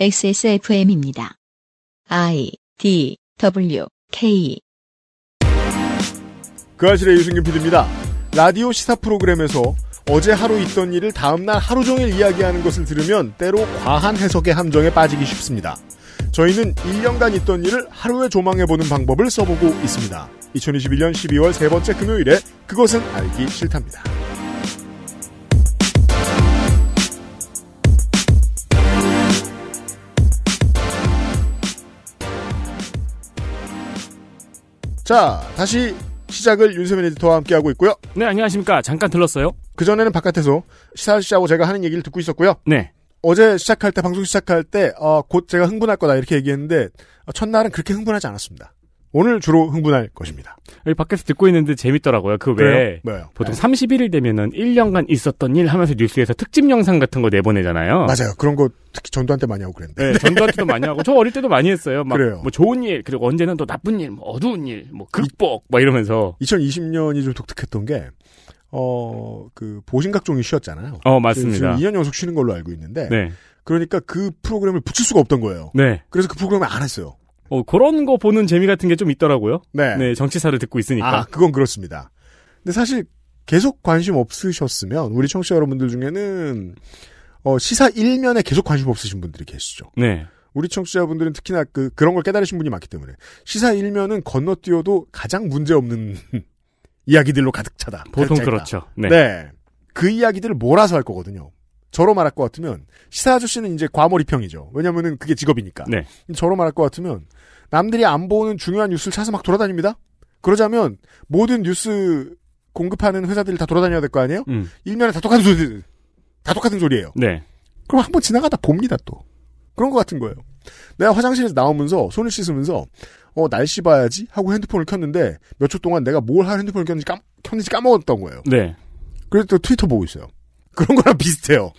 XSFM입니다. I D W K 그 아실의 유승균 PD입니다. 라디오 시사 프로그램에서 어제 하루 있던 일을 다음날 하루 종일 이야기하는 것을 들으면 때로 과한 해석의 함정에 빠지기 쉽습니다. 저희는 1년간 있던 일을 하루에 조망해보는 방법을 써보고 있습니다. 2021년 12월 세 번째 금요일에 그것은 알기 싫답니다. 자, 다시 시작을 윤세민 에디터와 함께하고 있고요. 네, 안녕하십니까. 잠깐 들렀어요. 그전에는 바깥에서 시사할 씨하고 제가 하는 얘기를 듣고 있었고요. 네. 어제 시작할 때, 방송 시작할 때, 어, 곧 제가 흥분할 거다, 이렇게 얘기했는데, 어, 첫날은 그렇게 흥분하지 않았습니다. 오늘 주로 흥분할 것입니다. 여기 밖에서 듣고 있는데 재밌더라고요. 그 외에 뭐래요 보통 네. 31일 되면은 1년간 있었던 일 하면서 뉴스에서 특집 영상 같은 거 내보내잖아요. 맞아요. 그런 거 특히 전두한테 많이 하고 그랬는데. 네, 전두한테도 많이 하고 저 어릴 때도 많이 했어요. 막 그래요. 뭐 좋은 일 그리고 언제는 또 나쁜 일, 뭐 어두운 일, 뭐 극복 막 이러면서 2020년이 좀 독특했던 게 어, 그, 보신각종이 쉬었잖아요. 어, 맞습니다. 지금 2년 연속 쉬는 걸로 알고 있는데. 네. 그러니까 그 프로그램을 붙일 수가 없던 거예요. 네. 그래서 그 프로그램을 안 했어요. 어, 그런 거 보는 재미 같은 게 좀 있더라고요. 네. 네, 정치사를 듣고 있으니까. 아, 그건 그렇습니다. 근데 사실 계속 관심 없으셨으면 우리 청취자 여러분들 중에는 어, 시사 일면에 계속 관심 없으신 분들이 계시죠. 네. 우리 청취자분들은 특히나 그 그런 걸 깨달으신 분이 많기 때문에 시사 일면은 건너뛰어도 가장 문제 없는 이야기들로 가득 차다. 보통 가득 그렇죠. 네. 네. 그 이야기들을 몰아서 할 거거든요. 저로 말할 것 같으면 시사 아저씨는 이제 과몰입형이죠. 왜냐면은 그게 직업이니까. 네. 저로 말할 것 같으면 남들이 안 보는 중요한 뉴스를 찾아서 막 돌아다닙니다. 그러자면 모든 뉴스 공급하는 회사들이 다 돌아다녀야 될 거 아니에요? 음. 일면에 다 똑같은 소리, 다 똑같은 소리예요. 네. 그럼 한 번 지나가다 봅니다 또. 그런 것 같은 거예요. 내가 화장실에서 나오면서 손을 씻으면서 어 날씨 봐야지 하고 핸드폰을 켰는데 몇 초 동안 내가 뭘 할 핸드폰을 켰는지, 까, 켰는지 까먹었던 거예요. 네. 그래서 또 트위터 보고 있어요. 그런 거랑 비슷해요.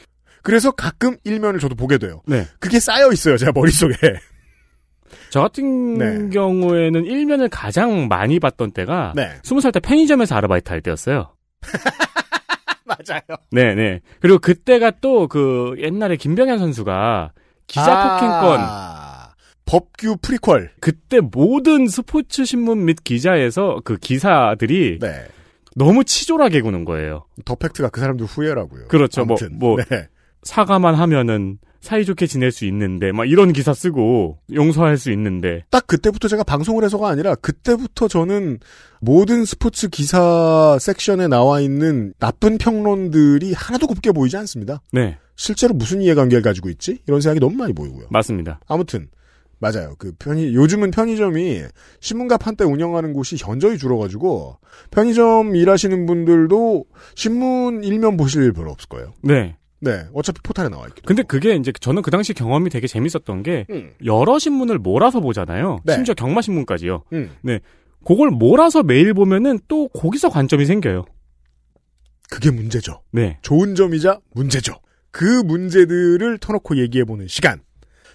그래서 가끔 일면을 저도 보게 돼요. 네. 그게 쌓여 있어요, 제가 머릿속에. 저 같은 네. 경우에는 일면을 가장 많이 봤던 때가 네. 20살 때 편의점에서 아르바이트 할 때였어요. 맞아요. 네, 네. 그리고 그때가 또 그 옛날에 김병현 선수가 기자 아~ 폭행권 법규 프리퀄. 그때 모든 스포츠 신문 및 기자에서 그 기사들이 네. 너무 치졸하게 구는 거예요. 더 팩트가 그 사람들 후회라고요. 그렇죠. 뭐, 아무튼, 뭐, 뭐 네. 사과만 하면은 사이좋게 지낼 수 있는데 막 이런 기사 쓰고 용서할 수 있는데 딱 그때부터 제가 방송을 해서가 아니라 그때부터 저는 모든 스포츠 기사 섹션에 나와 있는 나쁜 평론들이 하나도 곱게 보이지 않습니다. 네. 실제로 무슨 이해관계를 가지고 있지? 이런 생각이 너무 많이 보이고요. 맞습니다. 아무튼 맞아요. 그 편의 요즘은 편의점이 신문가 판때 운영하는 곳이 현저히 줄어가지고 편의점 일하시는 분들도 신문 일면 보실 일 별로 없을 거예요. 네. 네, 어차피 포탈에 나와 있기. 근데 그게 이제 저는 그 당시 경험이 되게 재밌었던 게 음. 여러 신문을 몰아서 보잖아요. 네. 심지어 경마 신문까지요. 음. 네, 그걸 몰아서 매일 보면은 또 거기서 관점이 생겨요. 그게 문제죠. 네, 좋은 점이자 문제죠. 그 문제들을 터놓고 얘기해보는 시간.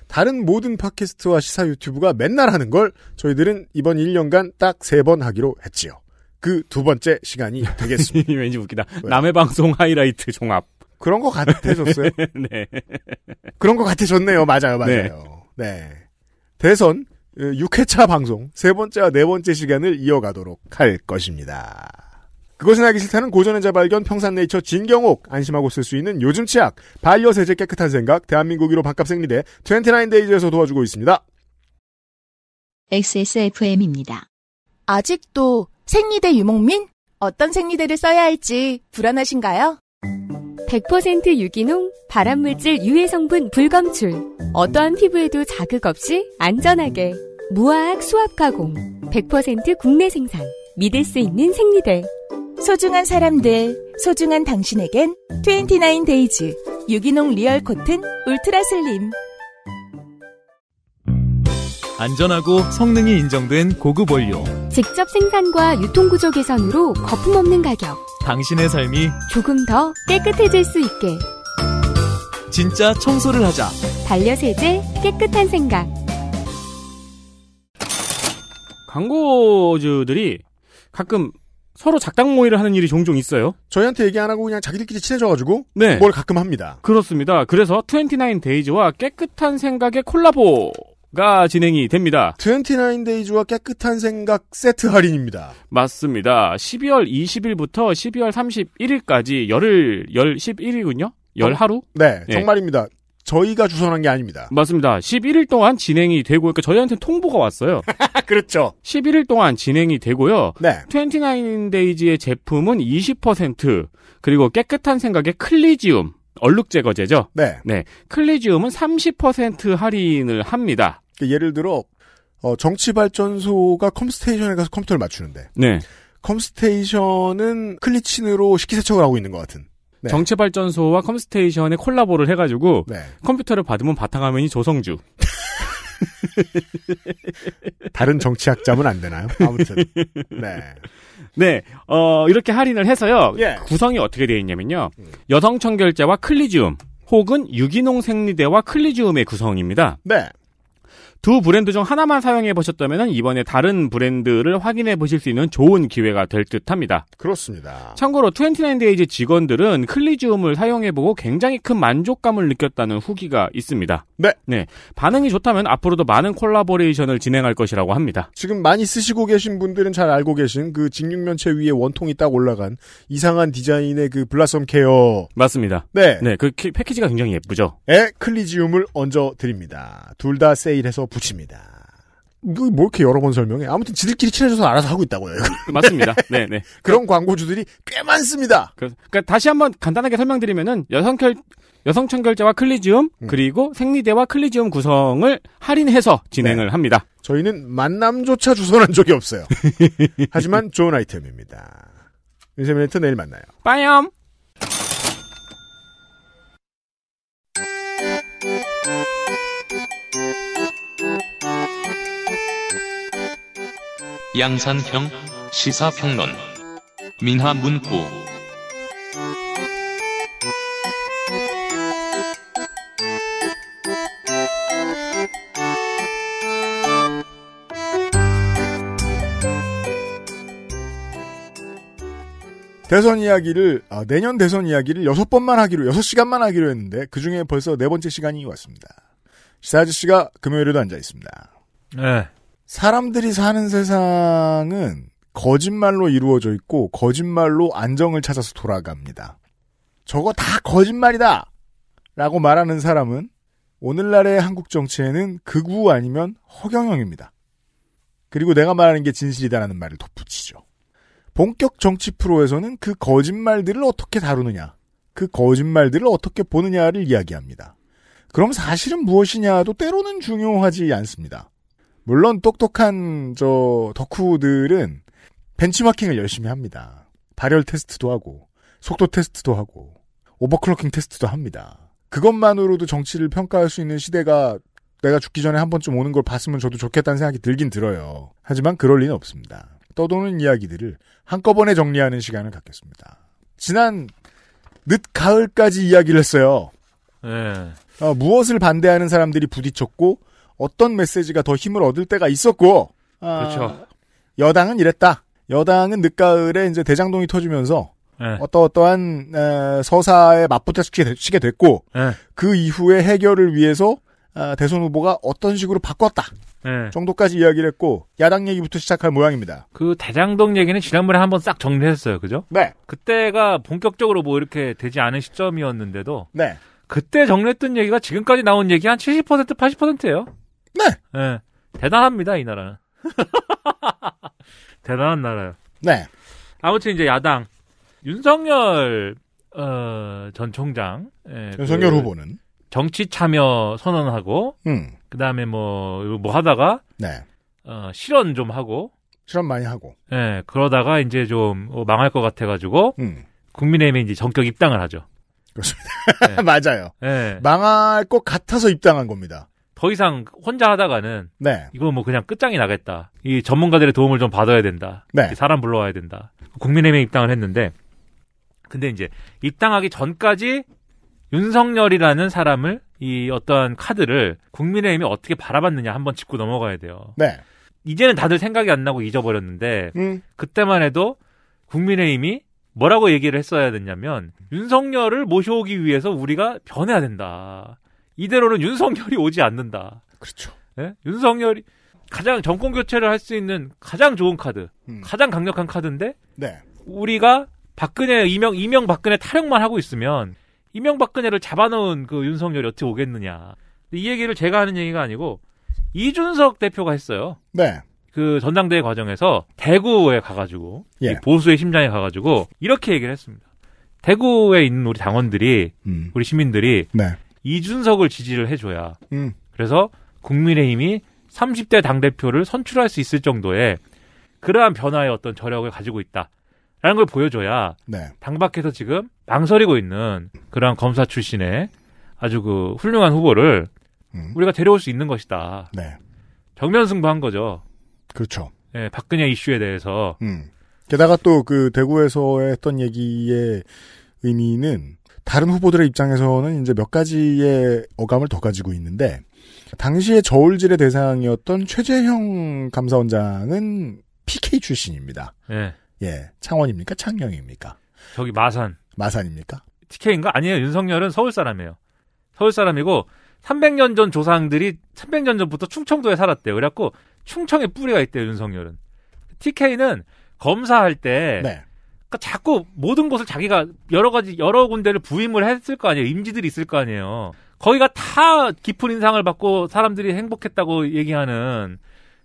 다른 모든 팟캐스트와 시사 유튜브가 맨날 하는 걸 저희들은 이번 1년간 딱 세 번 하기로 했지요. 그 두 번째 시간이 되겠습니다. 왠지 웃기다. 네. 남의 방송 하이라이트 종합. 그런 것 같아졌어요. 네. 그런 것 같아졌네요. 맞아요, 맞아요. 네. 네. 대선 6회차 어, 방송 세 번째와 네 번째 시간을 이어가도록 할 것입니다. 그것은 알기 싫다는 고전의 자발견 평산네이처 진경옥 안심하고 쓸 수 있는 요즘 치약 반려세제 깨끗한 생각 대한민국 으로 반값 생리대 29데이즈에서 도와주고 있습니다. XSFM입니다. 아직도 생리대 유목민? 어떤 생리대를 써야 할지 불안하신가요? 100% 유기농, 발암물질 유해 성분 불검출. 어떠한 피부에도 자극 없이 안전하게. 무화학 수압 가공. 100% 국내 생산. 믿을 수 있는 생리대. 소중한 사람들, 소중한 당신에겐 29데이즈 유기농 리얼 코튼 울트라 슬림. 안전하고 성능이 인정된 고급 원료. 직접 생산과 유통 구조 개선으로 거품 없는 가격. 당신의 삶이 조금 더 깨끗해질 수 있게 진짜 청소를 하자 반려세제 깨끗한 생각 광고주들이 가끔 서로 작당 모의를 하는 일이 종종 있어요. 저희한테 얘기 안 하고 그냥 자기들끼리 친해져가지고 네. 뭘 가끔 합니다. 그렇습니다. 그래서 29 데이즈와 깨끗한 생각의 콜라보 가 진행이 됩니다. 29데이즈와 깨끗한 생각 세트 할인입니다. 맞습니다. 12월 20일부터 12월 31일까지 열흘, 열 11일이군요? 열 하루? 네, 네, 정말입니다. 저희가 주선한 게 아닙니다. 맞습니다. 11일 동안 진행이 되고, 그러니까 저희한테 통보가 왔어요. 그렇죠. 11일 동안 진행이 되고요. 네. 29데이즈의 제품은 20%, 그리고 깨끗한 생각의 클리지움, 얼룩 제거제죠. 네. 네. 클리지움은 30% 할인을 합니다. 그러니까 예를 들어 어, 정치발전소가 컴스테이션에 가서 컴퓨터를 맞추는데. 네. 컴스테이션은 클리친으로 식기세척을 하고 있는 것 같은. 네. 정치발전소와 컴스테이션의 콜라보를 해가지고 네. 컴퓨터를 받으면 바탕화면이 조성주. 다른 정치학자면 안 되나요? 아무튼. 네. 네, 어, 이렇게 할인을 해서요. 예. 구성이 어떻게 되어 있냐면요. 여성 청결제와 클리지움 혹은 유기농 생리대와 클리지움의 구성입니다. 네. 두 브랜드 중 하나만 사용해 보셨다면 이번에 다른 브랜드를 확인해 보실 수 있는 좋은 기회가 될 듯합니다. 그렇습니다. 참고로 29데이즈 직원들은 클리즈움을 사용해 보고 굉장히 큰 만족감을 느꼈다는 후기가 있습니다. 네. 네. 반응이 좋다면 앞으로도 많은 콜라보레이션을 진행할 것이라고 합니다. 지금 많이 쓰시고 계신 분들은 잘 알고 계신 그 직육면체 위에 원통이 딱 올라간 이상한 디자인의 그 블라썸 케어. 맞습니다. 네. 네. 그 패키지가 굉장히 예쁘죠. 에 클리지움을 얹어 드립니다. 둘 다 세일해서 붙입니다. 이거 뭐, 뭐 이렇게 여러 번 설명해? 아무튼 지들끼리 친해져서 알아서 하고 있다고요. 맞습니다. 네, 네. 그런 광고주들이 꽤 많습니다. 그래서, 러니까 다시 한번 간단하게 설명드리면은 여성결 여성청결제와 클리지움 음. 그리고 생리대와 클리지움 구성을 할인해서 진행을 네. 합니다. 저희는 만남조차 주선한 적이 없어요. 하지만 좋은 아이템입니다. 윤세민의 트 내일 만나요. 빠염. 양산형 시사평론 민하문구 대선 이야기를 아, 내년 대선 이야기를 여섯 번만 하기로 여섯 시간만 하기로 했는데 그 중에 벌써 네 번째 시간이 왔습니다. 시사 아저씨가 금요일에도 앉아 있습니다. 네, 사람들이 사는 세상은 거짓말로 이루어져 있고 거짓말로 안정을 찾아서 돌아갑니다. 저거 다 거짓말이다! 라고 말하는 사람은 오늘날의 한국 정치에는 극우 아니면 허경영입니다. 그리고 내가 말하는 게 진실이다라는 말을 덧붙이죠. 본격 정치 프로에서는 그 거짓말들을 어떻게 다루느냐, 그 거짓말들을 어떻게 보느냐를 이야기합니다. 그럼 사실은 무엇이냐도 때로는 중요하지 않습니다. 물론 똑똑한 저 덕후들은 벤치마킹을 열심히 합니다. 발열 테스트도 하고 속도 테스트도 하고 오버클럭킹 테스트도 합니다. 그것만으로도 정치를 평가할 수 있는 시대가 내가 죽기 전에 한 번쯤 오는 걸 봤으면 저도 좋겠다는 생각이 들긴 들어요. 하지만 그럴 리는 없습니다. 떠도는 이야기들을 한꺼번에 정리하는 시간을 갖겠습니다. 지난 늦가을까지 이야기를 했어요. 네. 어, 무엇을 반대하는 사람들이 부딪혔고 어떤 메시지가 더 힘을 얻을 때가 있었고 아, 그렇죠. 여당은 이랬다. 여당은 늦가을에 이제 대장동이 터지면서 네. 어떠어떠한 에, 서사에 맞붙어 치게 됐고 네. 그 이후에 해결을 위해서 아, 대선 후보가 어떤 식으로 바꿨다 네. 정도까지 이야기를 했고 야당 얘기부터 시작할 모양입니다. 그 대장동 얘기는 지난번에 한 번 싹 정리했어요, 그죠? 네. 그때가 본격적으로 뭐 이렇게 되지 않은 시점이었는데도 네. 그때 정리했던 얘기가 지금까지 나온 얘기 한70% 80%예요. 네. 네. 대단합니다, 이 나라는. 대단한 나라요. 네. 아무튼 이제 야당 윤석열 어, 전 총장 예, 윤석열 그 후보는 정치 참여 선언하고 음. 그다음에 뭐뭐 뭐 하다가 네. 어, 실언 좀 하고 실언 많이 하고 예, 그러다가 이제 좀 어, 망할 것 같아 가지고 음. 국민의힘에 이제 전격 입당을 하죠. 그렇습니다. 예. 맞아요. 예. 망할 것 같아서 입당한 겁니다. 더 이상 혼자 하다가는 네. 이거 뭐 그냥 끝장이 나겠다. 이 전문가들의 도움을 좀 받아야 된다. 네. 사람 불러와야 된다. 국민의힘에 입당을 했는데 근데 이제 입당하기 전까지 윤석열이라는 사람을 이 어떤 카드를 국민의힘이 어떻게 바라봤느냐 한번 짚고 넘어가야 돼요. 네. 이제는 다들 생각이 안 나고 잊어버렸는데 음. 그때만 해도 국민의힘이 뭐라고 얘기를 했어야 됐냐면 윤석열을 모셔오기 위해서 우리가 변해야 된다. 이대로는 윤석열이 오지 않는다. 그렇죠. 예? 윤석열이 가장 정권 교체를 할 수 있는 가장 좋은 카드, 음. 가장 강력한 카드인데 네. 우리가 박근혜 이명 이명 박근혜 타령만 하고 있으면 이명 박근혜를 잡아놓은 그 윤석열이 어떻게 오겠느냐. 이 얘기를 제가 하는 얘기가 아니고 이준석 대표가 했어요. 네. 그 전당대회 과정에서 대구에 가가지고 예. 보수의 심장에 가가지고 이렇게 얘기를 했습니다. 대구에 있는 우리 당원들이 음. 우리 시민들이 네. 이준석을 지지를 해줘야 음. 그래서 국민의힘이 30대 당대표를 선출할 수 있을 정도의 그러한 변화의 어떤 저력을 가지고 있다. 라는 걸 보여줘야 네. 당 밖에서 지금 망설이고 있는 그러한 검사 출신의 아주 그 훌륭한 후보를 음. 우리가 데려올 수 있는 것이다. 네. 정면 승부한 거죠. 그렇죠. 예, 박근혜 이슈에 대해서. 음. 게다가 또 그 대구에서 했던 얘기의 의미는 다른 후보들의 입장에서는 이제 몇 가지의 어감을 더 가지고 있는데 당시에 저울질의 대상이었던 최재형 감사원장은 PK 출신입니다. 예. 예. 창원입니까? 창녕입니까? 저기 마산. 마산입니까? TK인가? 아니에요. 윤석열은 서울 사람이에요. 서울 사람이고 300년 전 조상들이 300년 전부터 충청도에 살았대요. 그래갖고 충청에 뿌리가 있대요. 윤석열은. TK는 검사할 때 네. 그러니까 자꾸 모든 곳을 자기가 여러 가지 여러 군데를 부임을 했을 거 아니에요. 임지들이 있을 거 아니에요. 거기가 다 깊은 인상을 받고 사람들이 행복했다고 얘기하는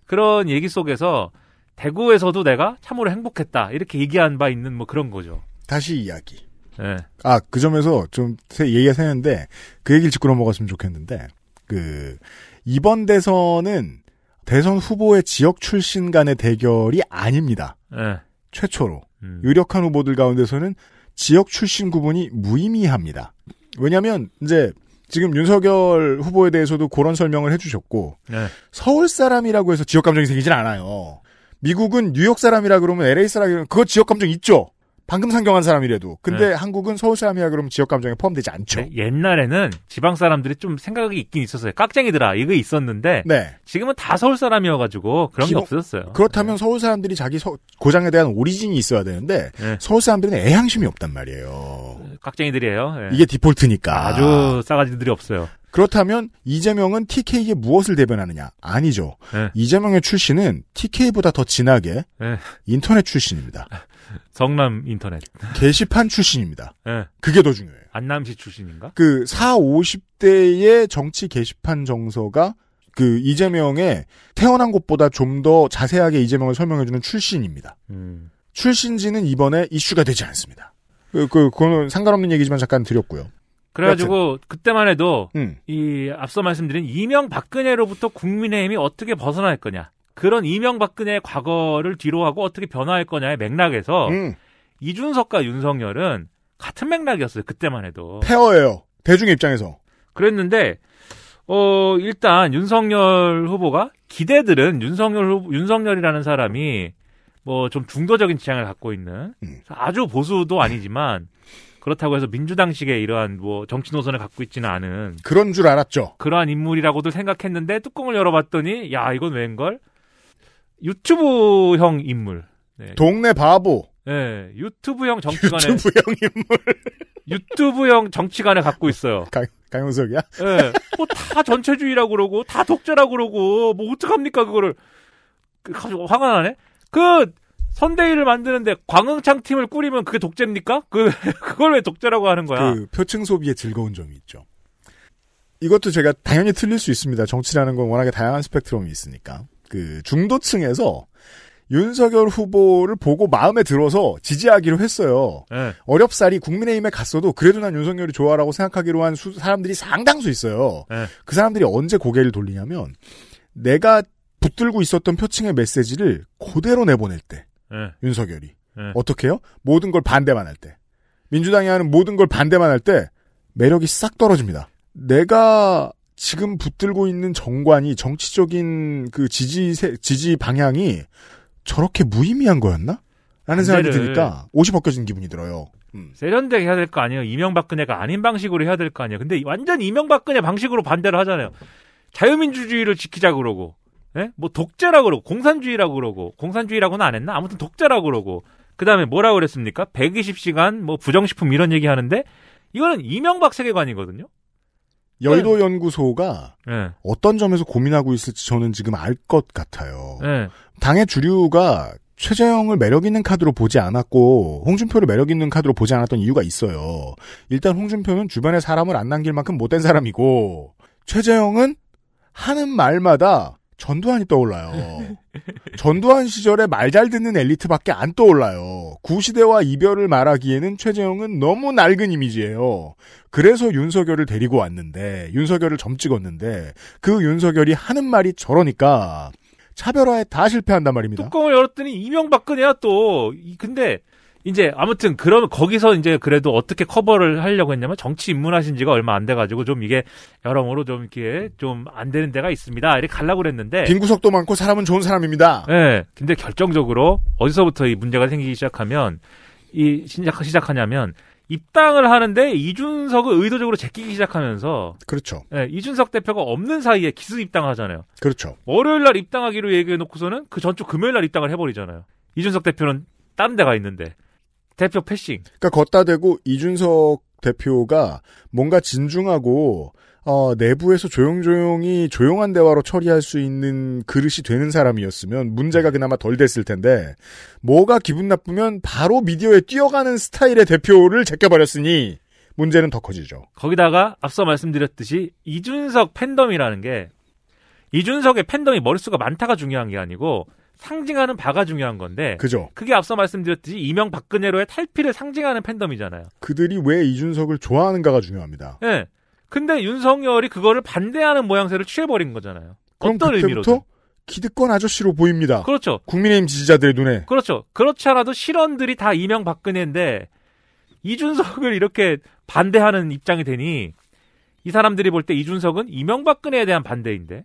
그런 얘기 속에서 대구에서도 내가 참으로 행복했다 이렇게 얘기한 바 있는 뭐 그런 거죠. 다시 이야기. 네. 예. 아그 점에서 좀 얘기가 새는데 그 얘기를 짚고 넘어갔으면 좋겠는데 그 이번 대선은 대선 후보의 지역 출신 간의 대결이 아닙니다. 네. 최초로. 음. 유력한 후보들 가운데서는 지역 출신 구분이 무의미합니다. 왜냐하면 이제 지금 윤석열 후보에 대해서도 그런 설명을 해주셨고 네. 서울 사람이라고 해서 지역 감정이 생기진 않아요. 미국은 뉴욕 사람이라 그러면 LA 사람이라 그러면 그거 지역 감정 있죠. 방금 상경한 사람이라도. 근데 네. 한국은 서울 사람이야 그러면 지역 감정에 포함되지 않죠. 네, 옛날에는 지방 사람들이 좀 생각이 있긴 있었어요. 깍쟁이들아 이거 있었는데 네. 지금은 다 서울 사람이어가지고 그런 기본, 게 없었어요. 그렇다면 네. 서울 사람들이 자기 서, 고장에 대한 오리진이 있어야 되는데 네. 서울 사람들은 애향심이 없단 말이에요. 깍쟁이들이에요. 네. 이게 디폴트니까. 아주 싸가지들이 없어요. 그렇다면 이재명은 TK에 무엇을 대변하느냐? 아니죠. 네. 이재명의 출신은 TK보다 더 진하게 네. 인터넷 출신입니다. 아, 성남 인터넷. 게시판 출신입니다. 네. 그게 더 중요해요. 안남시 출신인가? 그 4, 50대의 정치 게시판 정서가 그 이재명의 태어난 곳보다 좀 더 자세하게 이재명을 설명해주는 출신입니다. 음. 출신지는 이번에 이슈가 되지 않습니다. 그, 그, 그거는 상관없는 얘기지만 잠깐 드렸고요. 그래가지고 여튼. 그때만 해도 음. 이 앞서 말씀드린 이명 박근혜로부터 국민의힘이 어떻게 벗어날 거냐. 그런 이명박근혜의 과거를 뒤로하고 어떻게 변화할 거냐의 맥락에서 음. 이준석과 윤석열은 같은 맥락이었어요. 그때만 해도. 페어예요. 대중 입장에서. 그랬는데 어 일단 윤석열 후보가 기대들은 윤석열 후보, 윤석열이라는 사람이 뭐 좀 중도적인 지향을 갖고 있는 음. 아주 보수도 아니지만 그렇다고 해서 민주당식의 이러한 뭐 정치 노선을 갖고 있지는 않은 그런 줄 알았죠. 그러한 인물이라고도 생각했는데 뚜껑을 열어봤더니 야 이건 웬걸 유튜브형 인물. 네. 동네 바보. 네, 유튜브형 정치관에 유튜브형 인물. 유튜브형 정치관에 갖고 있어요. 강, 강용석이야? 네, 뭐다 전체주의라고 그러고 다 독재라고 그러고 뭐 어떡합니까 그거를 그 가지고 화가 나네. 그 선대위를 만드는데 광흥창 팀을 꾸리면 그게 독재입니까? 그 그걸 왜 독재라고 하는 거야? 그 표층 소비의 즐거운 점이 있죠. 이것도 제가 당연히 틀릴 수 있습니다. 정치라는 건 워낙에 다양한 스펙트럼이 있으니까. 그 중도층에서 윤석열 후보를 보고 마음에 들어서 지지하기로 했어요. 네. 어렵사리 국민의힘에 갔어도 그래도 난 윤석열이 좋아라고 생각하기로 한 수, 사람들이 상당수 있어요. 네. 그 사람들이 언제 고개를 돌리냐면 내가 붙들고 있었던 표층의 메시지를 그대로 내보낼 때 네. 윤석열이 네. 어떻게 해요? 모든 걸 반대만 할때 민주당이 하는 모든 걸 반대만 할 때 매력이 싹 떨어집니다. 내가 지금 붙들고 있는 정관이 정치적인 그 지지 세, 지지 방향이 저렇게 무의미한 거였나? 라는 생각이 드니까 옷이 벗겨진 기분이 들어요. 음. 세련되게 해야 될 거 아니에요. 이명박근혜가 아닌 방식으로 해야 될 거 아니에요. 근데 완전 이명박근혜 방식으로 반대를 하잖아요. 자유민주주의를 지키자 그러고, 예? 뭐 독재라 그러고, 공산주의라 그러고, 공산주의라고는 안 했나? 아무튼 독재라 그러고. 그 다음에 뭐라 그랬습니까? 120시간 뭐 부정식품 이런 얘기 하는데 이거는 이명박 세계관이거든요. 여의도 네. 연구소가 네. 어떤 점에서 고민하고 있을지 저는 지금 알 것 같아요. 네. 당의 주류가 최재형을 매력 있는 카드로 보지 않았고 홍준표를 매력 있는 카드로 보지 않았던 이유가 있어요. 일단 홍준표는 주변에 사람을 안 남길 만큼 못된 사람이고 최재형은 하는 말마다 전두환이 떠올라요. 전두환 시절에 말 잘 듣는 엘리트밖에 안 떠올라요. 구시대와 이별을 말하기에는 최재형은 너무 낡은 이미지예요. 그래서 윤석열을 데리고 왔는데 윤석열을 점 찍었는데 그 윤석열이 하는 말이 저러니까 차별화에 다 실패한단 말입니다. 뚜껑을 열었더니 이명박근혜야 또. 근데 이제 아무튼 그럼 거기서 이제 그래도 어떻게 커버를 하려고 했냐면 정치 입문하신 지가 얼마 안 돼가지고 좀 이게 여러모로 좀 이렇게 좀 안 되는 데가 있습니다. 이렇게 갈라고 그랬는데 빈 구석도 많고 사람은 좋은 사람입니다. 네. 근데 결정적으로 어디서부터 이 문제가 생기기 시작하면 이 시작 시작하냐면 입당을 하는데 이준석을 의도적으로 제끼기 시작하면서 그렇죠. 예, 이준석 대표가 없는 사이에 기습 입당하잖아요. 그렇죠. 월요일 날 입당하기로 얘기해 놓고서는 그 전주 금요일 날 입당을 해버리잖아요. 이준석 대표는 딴 데가 있는데 대표 패싱. 그러니까 걷다 대고 이준석 대표가 뭔가 진중하고 어, 내부에서 조용조용히 조용한 대화로 처리할 수 있는 그릇이 되는 사람이었으면 문제가 그나마 덜 됐을 텐데 뭐가 기분 나쁘면 바로 미디어에 뛰어가는 스타일의 대표를 제껴버렸으니 문제는 더 커지죠. 거기다가 앞서 말씀드렸듯이 이준석 팬덤이라는 게 이준석의 팬덤이 머릿수가 많다가 중요한 게 아니고 상징하는 바가 중요한 건데. 그죠. 그게 앞서 말씀드렸듯이 이명 박근혜로의 탈피를 상징하는 팬덤이잖아요. 그들이 왜 이준석을 좋아하는가가 중요합니다. 예. 네. 근데 윤석열이 그거를 반대하는 모양새를 취해버린 거잖아요. 그럼 어떤 의미로 기득권 아저씨로 보입니다. 그렇죠. 국민의힘 지지자들의 눈에. 그렇죠. 그렇지 않아도 실언들이 다 이명 박근혜인데 이준석을 이렇게 반대하는 입장이 되니 이 사람들이 볼 때 이준석은 이명박근혜에 대한 반대인데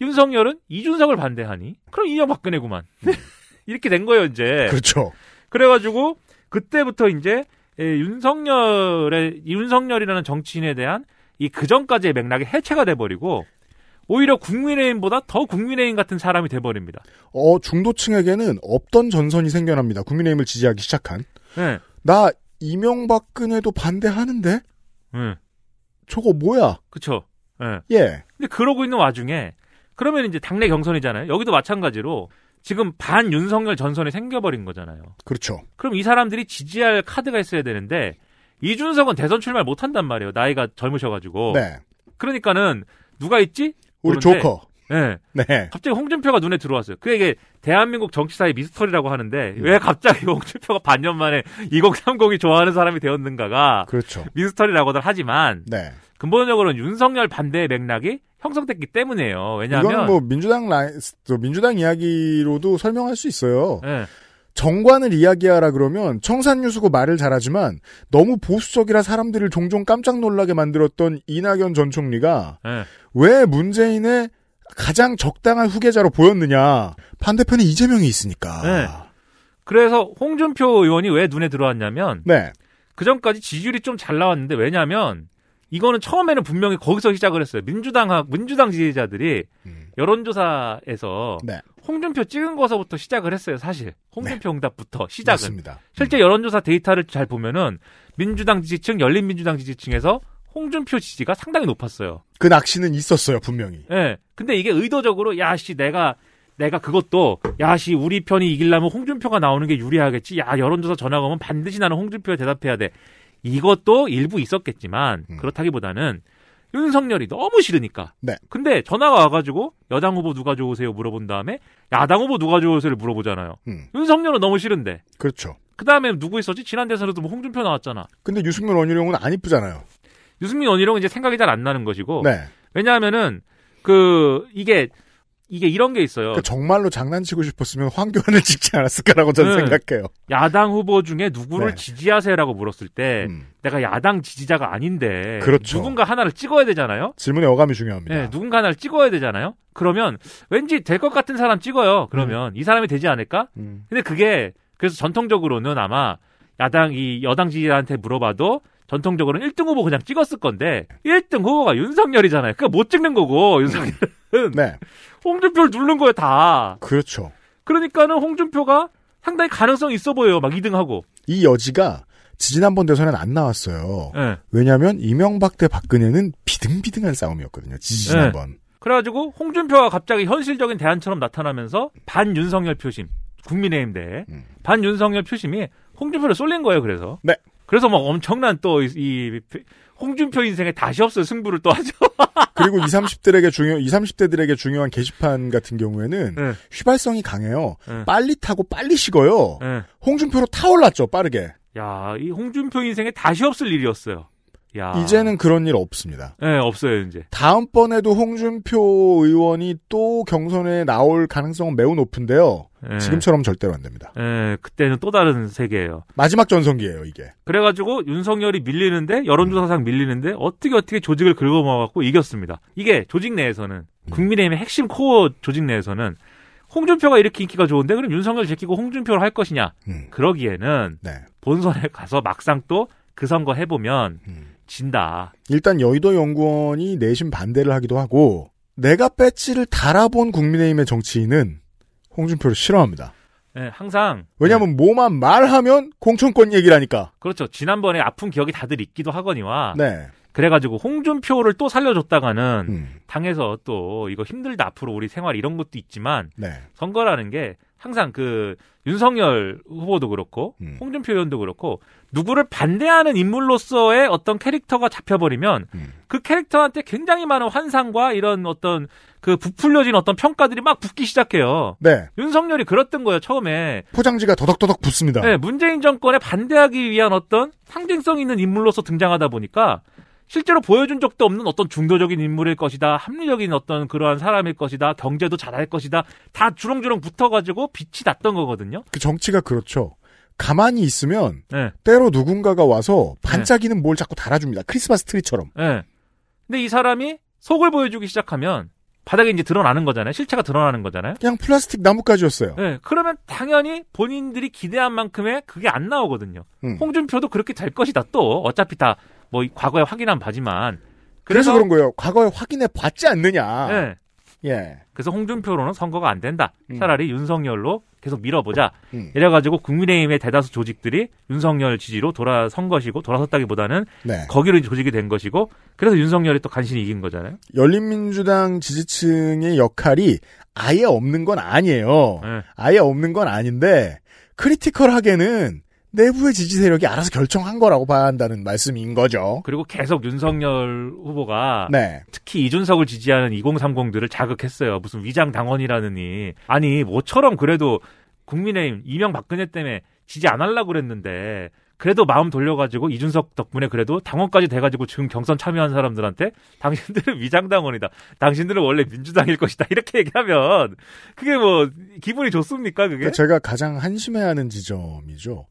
윤석열은 이준석을 반대하니 그럼 이명박근혜구만 음. 네. 이렇게 된 거예요 이제 그렇죠 그래가지고 그때부터 이제 예, 윤석열의 윤석열이라는 정치인에 대한 이 그전까지의 맥락이 해체가 돼버리고 오히려 국민의힘보다 더 국민의힘 같은 사람이 돼버립니다. 어 중도층에게는 없던 전선이 생겨납니다. 국민의힘을 지지하기 시작한. 네. 나 이명박근혜도 반대하는데. 네. 저거 뭐야? 그쵸. 네. 예. 근데 그러고 있는 와중에 그러면 이제 당내 경선이잖아요. 여기도 마찬가지로 지금 반 윤석열 전선이 생겨버린 거잖아요. 그렇죠. 그럼 이 사람들이 지지할 카드가 있어야 되는데 이준석은 대선 출마를 못 한단 말이에요. 나이가 젊으셔가지고. 네. 그러니까는 누가 있지? 우리 조커. 네. 네. 갑자기 홍준표가 눈에 들어왔어요. 그게 이게 대한민국 정치사의 미스터리라고 하는데 음. 왜 갑자기 홍준표가 반년 만에 2030이 좋아하는 사람이 되었는가가 그렇죠. 미스터리라고들 하지만 네. 근본적으로는 윤석열 반대의 맥락이 형성됐기 때문에요. 왜냐하면 이건 뭐 민주당 라인, 민주당 이야기로도 설명할 수 있어요. 네. 정관을 이야기하라 그러면 청산유수고 말을 잘하지만 너무 보수적이라 사람들을 종종 깜짝 놀라게 만들었던 이낙연 전 총리가 네. 왜 문재인의 가장 적당한 후계자로 보였느냐 반대편에 이재명이 있으니까. 네. 그래서 홍준표 의원이 왜 눈에 들어왔냐면 네. 그 전까지 지지율이 좀 잘 나왔는데 왜냐하면 이거는 처음에는 분명히 거기서 시작을 했어요. 민주당 민주당 지지자들이 음. 여론조사에서 네. 홍준표 찍은 거서부터 시작을 했어요. 사실 홍준표 네. 응답부터 시작은 맞습니다. 실제 음. 여론조사 데이터를 잘 보면은 민주당 지지층, 열린민주당 지지층에서 홍준표 지지가 상당히 높았어요. 그 낚시는 있었어요, 분명히. 예. 네. 근데 이게 의도적으로 야씨 내가 내가 그것도 야씨 우리 편이 이길라면 홍준표가 나오는 게 유리하겠지. 야 여론조사 전화 가 오면 반드시 나는 홍준표에 대답해야 돼. 이것도 일부 있었겠지만 음. 그렇다기보다는 윤석열이 너무 싫으니까. 네. 근데 전화가 와가지고 여당 후보 누가 좋으세요 물어본 다음에 야당 후보 누가 좋으세요를 물어보잖아요. 음. 윤석열은 너무 싫은데. 그렇죠. 그 다음에 누구 있었지? 지난 대선에도 뭐 홍준표 나왔잖아. 근데 유승민 원희룡은 안 이쁘잖아요. 유승민 원희룡은 이제 생각이 잘 안 나는 것이고. 네. 왜냐하면은 그 이게 이게 이런 게 있어요. 그러니까 정말로 장난치고 싶었으면 황교안을 찍지 않았을까라고 저는 응. 네. 생각해요. 야당 후보 중에 누구를 네. 지지하세요라고 물었을 때 음. 내가 야당 지지자가 아닌데 그렇죠. 누군가 하나를 찍어야 되잖아요. 질문의 어감이 중요합니다. 네, 누군가 하나를 찍어야 되잖아요. 그러면 왠지 될 것 같은 사람 찍어요. 그러면 음. 이 사람이 되지 않을까? 음. 근데 그게 그래서 전통적으로는 아마 야당 이 여당 지지자한테 물어봐도 전통적으로는 1등 후보 그냥 찍었을 건데 1등 후보가 윤석열이잖아요. 그러니까 못 찍는 거고 윤석열. 네. 홍준표를 누른 거예요, 다. 그렇죠. 그러니까는 홍준표가 상당히 가능성이 있어 보여요, 막 2등하고. 이 여지가 지난번 대선에는 안 나왔어요. 네. 예. 왜냐하면 이명박 대 박근혜는 비등비등한 싸움이었거든요. 지지난번. 네. 예. 그래가지고 홍준표가 갑자기 현실적인 대안처럼 나타나면서 반윤석열 표심, 국민의힘 대 음. 반윤석열 표심이 홍준표를 쏠린 거예요. 그래서. 네. 그래서 막 엄청난 또이 이, 홍준표 인생에 다시 없어 승부를 또 하죠. 그리고 20, 30대에게 중요 20, 30대들에게 중요한 게시판 같은 경우에는 네. 휘발성이 강해요. 네. 빨리 타고 빨리 식어요. 네. 홍준표로 타올랐죠, 빠르게. 야, 이 홍준표 인생에 다시 없을 일이었어요. 야. 이제는 그런 일 없습니다. 네, 없어요, 이제. 다음번에도 홍준표 의원이 또 경선에 나올 가능성은 매우 높은데요. 예. 지금처럼 절대로 안 됩니다. 예, 그때는 또 다른 세계예요. 마지막 전성기예요, 이게. 그래가지고 윤석열이 밀리는데 여론조사상 밀리는데 어떻게 어떻게 조직을 긁어모아갖고 이겼습니다. 이게 조직 내에서는 음. 국민의힘의 핵심 코어 조직 내에서는 홍준표가 이렇게 인기가 좋은데 그럼 윤석열 제끼고 홍준표를 할 것이냐? 음. 그러기에는 네. 본선에 가서 막상 또 그 선거 해보면 음. 진다. 일단 여의도 연구원이 내심 반대를 하기도 하고 내가 배지를 달아본 국민의힘의 정치인은 홍준표를 싫어합니다. 네, 항상. 왜냐하면 네. 뭐만 말하면 공천권 얘기라니까. 그렇죠. 지난번에 아픈 기억이 다들 있기도 하거니와. 네. 그래가지고 홍준표를 또 살려줬다가는 음. 당에서 또 이거 힘들다 앞으로 우리 생활 이런 것도 있지만 네. 선거라는 게 항상 그 윤석열 후보도 그렇고 음. 홍준표 의원도 그렇고 누구를 반대하는 인물로서의 어떤 캐릭터가 잡혀버리면 음. 그 캐릭터한테 굉장히 많은 환상과 이런 어떤 그 부풀려진 어떤 평가들이 막 붙기 시작해요. 네. 윤석열이 그렇던 거예요 처음에. 포장지가 더덕더덕 붙습니다. 네, 문재인 정권에 반대하기 위한 어떤 상징성 있는 인물로서 등장하다 보니까 실제로 보여준 적도 없는 어떤 중도적인 인물일 것이다. 합리적인 어떤 그러한 사람일 것이다. 경제도 잘할 것이다. 다 주렁주렁 붙어가지고 빛이 났던 거거든요. 그 정치가 그렇죠. 가만히 있으면 네. 때로 누군가가 와서 네. 반짝이는 네. 뭘 자꾸 달아줍니다. 크리스마스 트리처럼. 네. 근데 이 사람이 속을 보여주기 시작하면 바닥에 이제 드러나는 거잖아요. 실체가 드러나는 거잖아요. 그냥 플라스틱 나뭇가지였어요. 네. 그러면 당연히 본인들이 기대한 만큼의 그게 안 나오거든요. 음. 홍준표도 그렇게 될 것이다 또 어차피 다뭐 과거에 확인한 바지만 그래서, 그래서 그런 거예요. 과거에 확인해 봤지 않느냐. 네. 예. 그래서 홍준표로는 선거가 안 된다. 음. 차라리 윤석열로 계속 밀어보자. 음. 이래가지고 국민의힘의 대다수 조직들이 윤석열 지지로 돌아선 것이고 돌아섰다기보다는 네. 거기로 조직이 된 것이고 그래서 윤석열이 또 간신히 이긴 거잖아요. 열린민주당 지지층의 역할이 아예 없는 건 아니에요. 네. 아예 없는 건 아닌데 크리티컬하게는 내부의 지지 세력이 알아서 결정한 거라고 봐야 한다는 말씀인 거죠. 그리고 계속 윤석열 후보가 네. 특히 이준석을 지지하는 2030들을 자극했어요. 무슨 위장 당원이라느니 아니 뭐처럼 그래도 국민의힘 이명박근혜 때문에 지지 안 하려고 그랬는데 그래도 마음 돌려가지고 이준석 덕분에 그래도 당원까지 돼가지고 지금 경선 참여한 사람들한테 당신들은 위장당원이다. 당신들은 원래 민주당일 것이다. 이렇게 얘기하면 그게 뭐 기분이 좋습니까? 그게? 그러니까 제가 가장 한심해하는 지점이죠.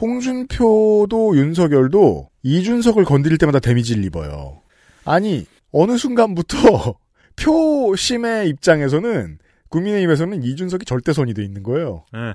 홍준표도 윤석열도 이준석을 건드릴 때마다 데미지를 입어요. 아니, 어느 순간부터 표심의 입장에서는 국민의힘에서는 이준석이 절대선이 돼 있는 거예요. 네.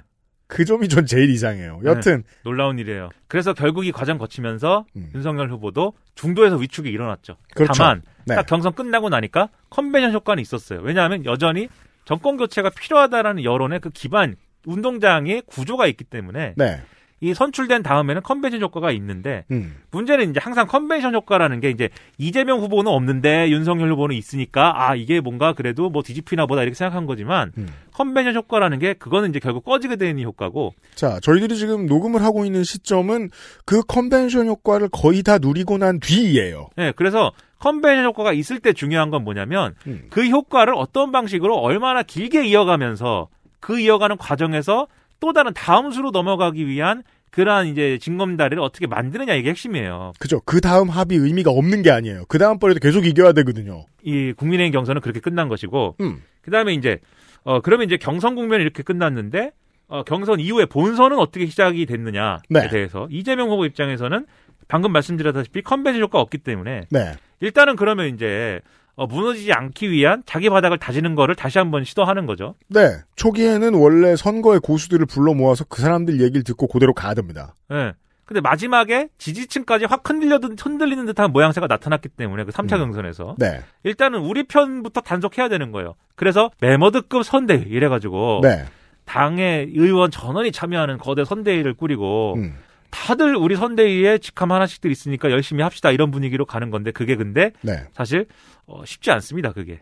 그 점이 전 제일 이상해요. 네, 여튼 네, 놀라운 일이에요. 그래서 결국 이 과정 거치면서 음. 윤석열 후보도 중도에서 위축이 일어났죠. 그렇죠. 다만 네. 딱 경선 끝나고 나니까 컨벤션 효과는 있었어요. 왜냐하면 여전히 정권 교체가 필요하다라는 여론의 그 기반 운동장의 구조가 있기 때문에 네. 이 선출된 다음에는 컨벤션 효과가 있는데 음. 문제는 이제 항상 컨벤션 효과라는 게 이제 이재명 후보는 없는데 윤석열 후보는 있으니까 아 이게 뭔가 그래도 뭐 뒤집히나 보다 이렇게 생각한 거지만 음. 컨벤션 효과라는 게 그거는 이제 결국 꺼지게 되는 효과고 자 저희들이 지금 녹음을 하고 있는 시점은 그 컨벤션 효과를 거의 다 누리고 난 뒤예요. 네, 그래서 컨벤션 효과가 있을 때 중요한 건 뭐냐면 음. 그 효과를 어떤 방식으로 얼마나 길게 이어가면서 그 이어가는 과정에서 또 다른 다음 수로 넘어가기 위한 그러한 이제 징검다리를 어떻게 만드느냐 이게 핵심이에요. 그죠. 그 다음 합이 의미가 없는 게 아니에요. 그 다음 번에도 계속 이겨야 되거든요. 이 국민의힘 경선은 그렇게 끝난 것이고, 음. 그 다음에 이제 어 그러면 이제 경선 국면이 이렇게 끝났는데 어, 경선 이후에 본선은 어떻게 시작이 됐느냐에 네. 대해서 이재명 후보 입장에서는 방금 말씀드렸다시피 컨벤션 효과 없기 때문에 네. 일단은 그러면 이제 어, 무너지지 않기 위한 자기 바닥을 다지는 거를 다시 한 번 시도하는 거죠. 네. 초기에는 원래 선거의 고수들을 불러 모아서 그 사람들 얘기를 듣고 그대로 가야 됩니다. 네. 근데 마지막에 지지층까지 확 흔들려든, 흔들리는 듯한 모양새가 나타났기 때문에 그 3차 음. 경선에서. 네. 일단은 우리 편부터 단속해야 되는 거예요. 그래서 매머드급 선대위 이래가지고. 네. 당의 의원 전원이 참여하는 거대 선대위를 꾸리고. 음. 다들 우리 선대위에 직함 하나씩들 있으니까 열심히 합시다 이런 분위기로 가는 건데 그게 근데 네. 사실 어, 쉽지 않습니다 그게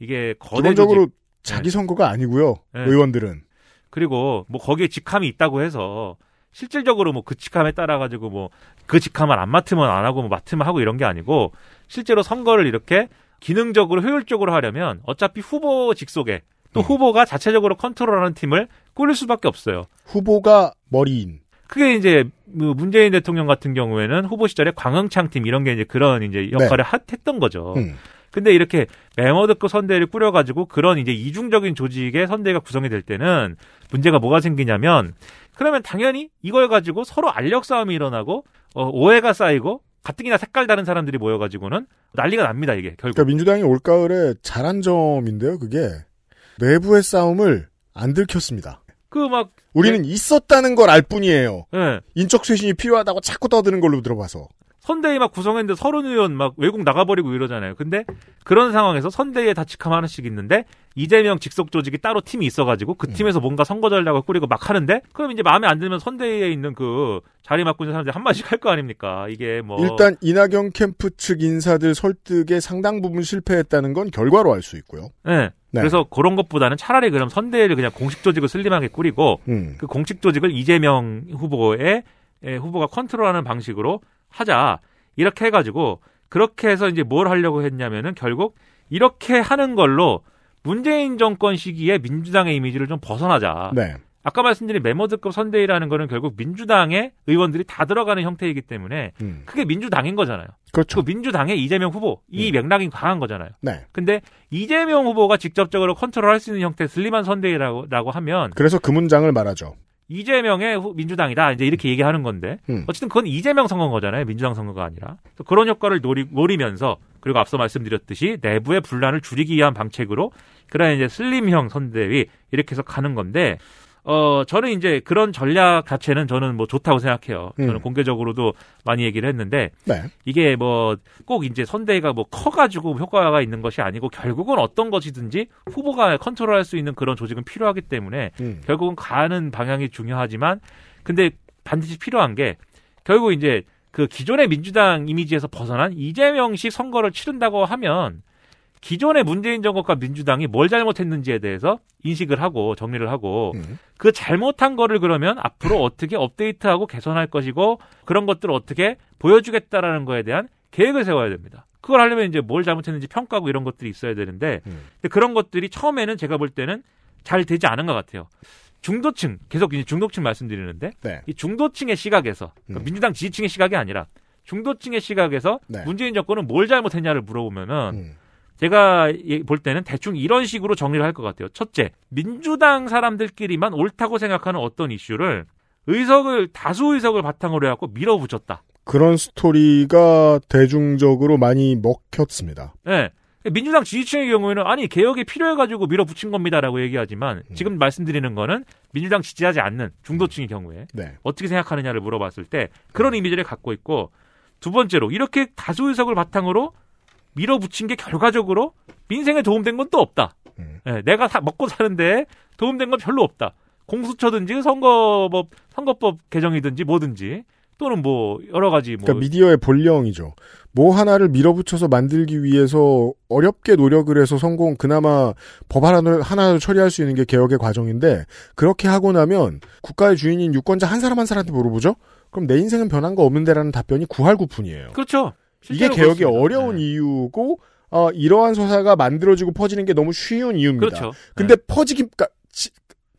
이게 거대 적으로 자기 네. 선거가 아니고요 네. 의원들은 그리고 뭐 거기에 직함이 있다고 해서 실질적으로 뭐 그 직함에 따라 가지고 뭐 그 직함을 안 맡으면 안 하고 뭐 맡으면 하고 이런 게 아니고 실제로 선거를 이렇게 기능적으로 효율적으로 하려면 어차피 후보 직속에 또 음. 후보가 자체적으로 컨트롤하는 팀을 꾸릴 수밖에 없어요. 후보가 머리인. 그게 이제 뭐 문재인 대통령 같은 경우에는 후보 시절에 광흥창 팀 이런 게 이제 그런 이제 역할을 네. 했던 거죠. 음. 근데 이렇게 메머드급 선대를 꾸려가지고 그런 이제 이중적인 조직의 선대가 구성이 될 때는 문제가 뭐가 생기냐면 그러면 당연히 이걸 가지고 서로 알력 싸움이 일어나고 어, 오해가 쌓이고 가뜩이나 색깔 다른 사람들이 모여가지고는 난리가 납니다 이게 결국. 그러니까 민주당이 올 가을에 잘한 점인데요 그게 내부의 싸움을 안 들켰습니다. 그막 우리는 네. 있었다는 걸 알 뿐이에요. 네. 인적 쇄신이 필요하다고 자꾸 떠드는 걸로 들어봐서. 선대위 막 구성했는데 서른 의원 막 외국 나가버리고 이러잖아요. 근데 그런 상황에서 선대위에 다 직함 하나씩 있는데 이재명 직속 조직이 따로 팀이 있어가지고 그 음. 팀에서 뭔가 선거 전략을 꾸리고 막 하는데 그럼 이제 마음에 안 들면 선대위에 있는 그 자리 맡고 있는 사람들 한 마디씩 할 거 아닙니까? 이게 뭐 일단 이낙연 캠프 측 인사들 설득에 상당 부분 실패했다는 건 결과로 알 수 있고요. 네. 네. 그래서 그런 것보다는 차라리 그럼 선대위를 그냥 공식 조직을 슬림하게 꾸리고 음. 그 공식 조직을 이재명 후보의 예, 후보가 컨트롤하는 방식으로 하자. 이렇게 해가지고 그렇게 해서 이제 뭘 하려고 했냐면은 결국 이렇게 하는 걸로 문재인 정권 시기에 민주당의 이미지를 좀 벗어나자. 네. 아까 말씀드린 메모드급 선대위라는 거는 결국 민주당의 의원들이 다 들어가는 형태이기 때문에 음. 그게 민주당인 거잖아요. 그렇죠. 그 민주당의 이재명 후보 이 음. 맥락이 강한 거잖아요. 네. 근데 이재명 후보가 직접적으로 컨트롤할 수 있는 형태 슬림한 선대위라고 라고 하면 그래서 그 문장을 말하죠. 이재명의 민주당이다. 이제 이렇게 얘기하는 건데. 음. 어쨌든 그건 이재명 선거인 거잖아요. 민주당 선거가 아니라. 그런 효과를 노리, 노리면서 그리고 앞서 말씀드렸듯이 내부의 분란을 줄이기 위한 방책으로 그래 이제 슬림형 선대위 이렇게 해서 가는 건데 어, 저는 이제 그런 전략 자체는 저는 뭐 좋다고 생각해요. 음. 저는 음. 공개적으로도 많이 얘기를 했는데 네. 이게 뭐 꼭 이제 선대가 뭐 커가지고 효과가 있는 것이 아니고 결국은 어떤 것이든지 후보가 컨트롤할 수 있는 그런 조직은 필요하기 때문에 음. 결국은 가는 방향이 중요하지만 근데 반드시 필요한 게 결국 이제 그 기존의 민주당 이미지에서 벗어난 이재명식 선거를 치른다고 하면 기존의 문재인 정권과 민주당이 뭘 잘못했는지에 대해서 인식을 하고 정리를 하고 음. 그 잘못한 거를 그러면 앞으로 네. 어떻게 업데이트하고 개선할 것이고 그런 것들을 어떻게 보여주겠다라는 거에 대한 계획을 세워야 됩니다. 그걸 하려면 이제 뭘 잘못했는지 평가하고 이런 것들이 있어야 되는데 음. 그런 것들이 처음에는 제가 볼 때는 잘 되지 않은 것 같아요. 중도층 계속 이제 중도층 말씀드리는데 네. 이 중도층의 시각에서 그러니까 음. 민주당 지지층의 시각이 아니라 중도층의 시각에서 네. 문재인 정권은 뭘 잘못했냐를 물어보면은 음. 제가 볼 때는 대충 이런 식으로 정리를 할 것 같아요. 첫째, 민주당 사람들끼리만 옳다고 생각하는 어떤 이슈를 의석을 다수 의석을 바탕으로 해갖고 밀어붙였다. 그런 스토리가 대중적으로 많이 먹혔습니다. 네. 민주당 지지층의 경우에는 아니 개혁이 필요해가지고 밀어붙인 겁니다라고 얘기하지만 음. 지금 말씀드리는 거는 민주당 지지하지 않는 중도층의 음. 경우에 네. 어떻게 생각하느냐를 물어봤을 때 그런 네. 이미지를 갖고 있고 두 번째로 이렇게 다수 의석을 바탕으로 밀어붙인 게 결과적으로 민생에 도움된 건 또 없다. 음. 네, 내가 먹고 사는데 도움된 건 별로 없다. 공수처든지 선거법 선거법 개정이든지 뭐든지 또는 뭐 여러 가지 뭐 그러니까 미디어의 본령이죠. 뭐 하나를 밀어붙여서 만들기 위해서 어렵게 노력을 해서 성공 그나마 법 하나를 하나를 처리할 수 있는 게 개혁의 과정인데 그렇게 하고 나면 국가의 주인인 유권자 한 사람 한 사람한테 물어보죠. 그럼 내 인생은 변한 거 없는데라는 답변이 구할구푼이에요. 그렇죠. 이게 개혁이 어려운 네. 이유고 어, 이러한 서사가 만들어지고 퍼지는 게 너무 쉬운 이유입니다. 그렇죠. 근데 네. 퍼지기 그러니까 치,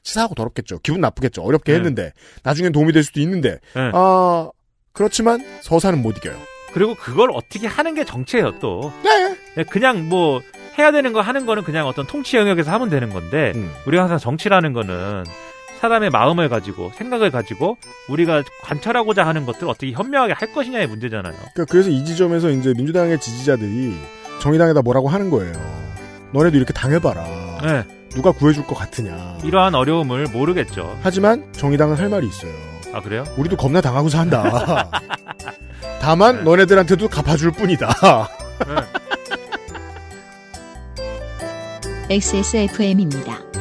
사하고 더럽겠죠. 기분 나쁘겠죠. 어렵게 네. 했는데 나중엔 도움이 될 수도 있는데 네. 아 어, 그렇지만 서사는 못 이겨요. 그리고 그걸 어떻게 하는 게정체예요 또. 네. 네. 그냥 뭐 해야 되는 거 하는 거는 그냥 어떤 통치 영역에서 하면 되는 건데 음. 우리가 항상 정치라는 거는 사람의 마음을 가지고 생각을 가지고 우리가 관찰하고자 하는 것들을 어떻게 현명하게 할 것이냐의 문제잖아요. 그러니까 그래서이 지점에서 이제 민주당의 지지자들이 정의당에다 뭐라고 하는 거예요. 너네도 이렇게 당해봐라. 네. 누가 구해줄 것 같으냐. 이러한 어려움을 모르겠죠. 하지만 정의당은 할 말이 있어요. 아 그래요? 우리도 겁나 당하고 산다. 다만 네. 너네들한테도 갚아줄 뿐이다. 네. XSFM입니다.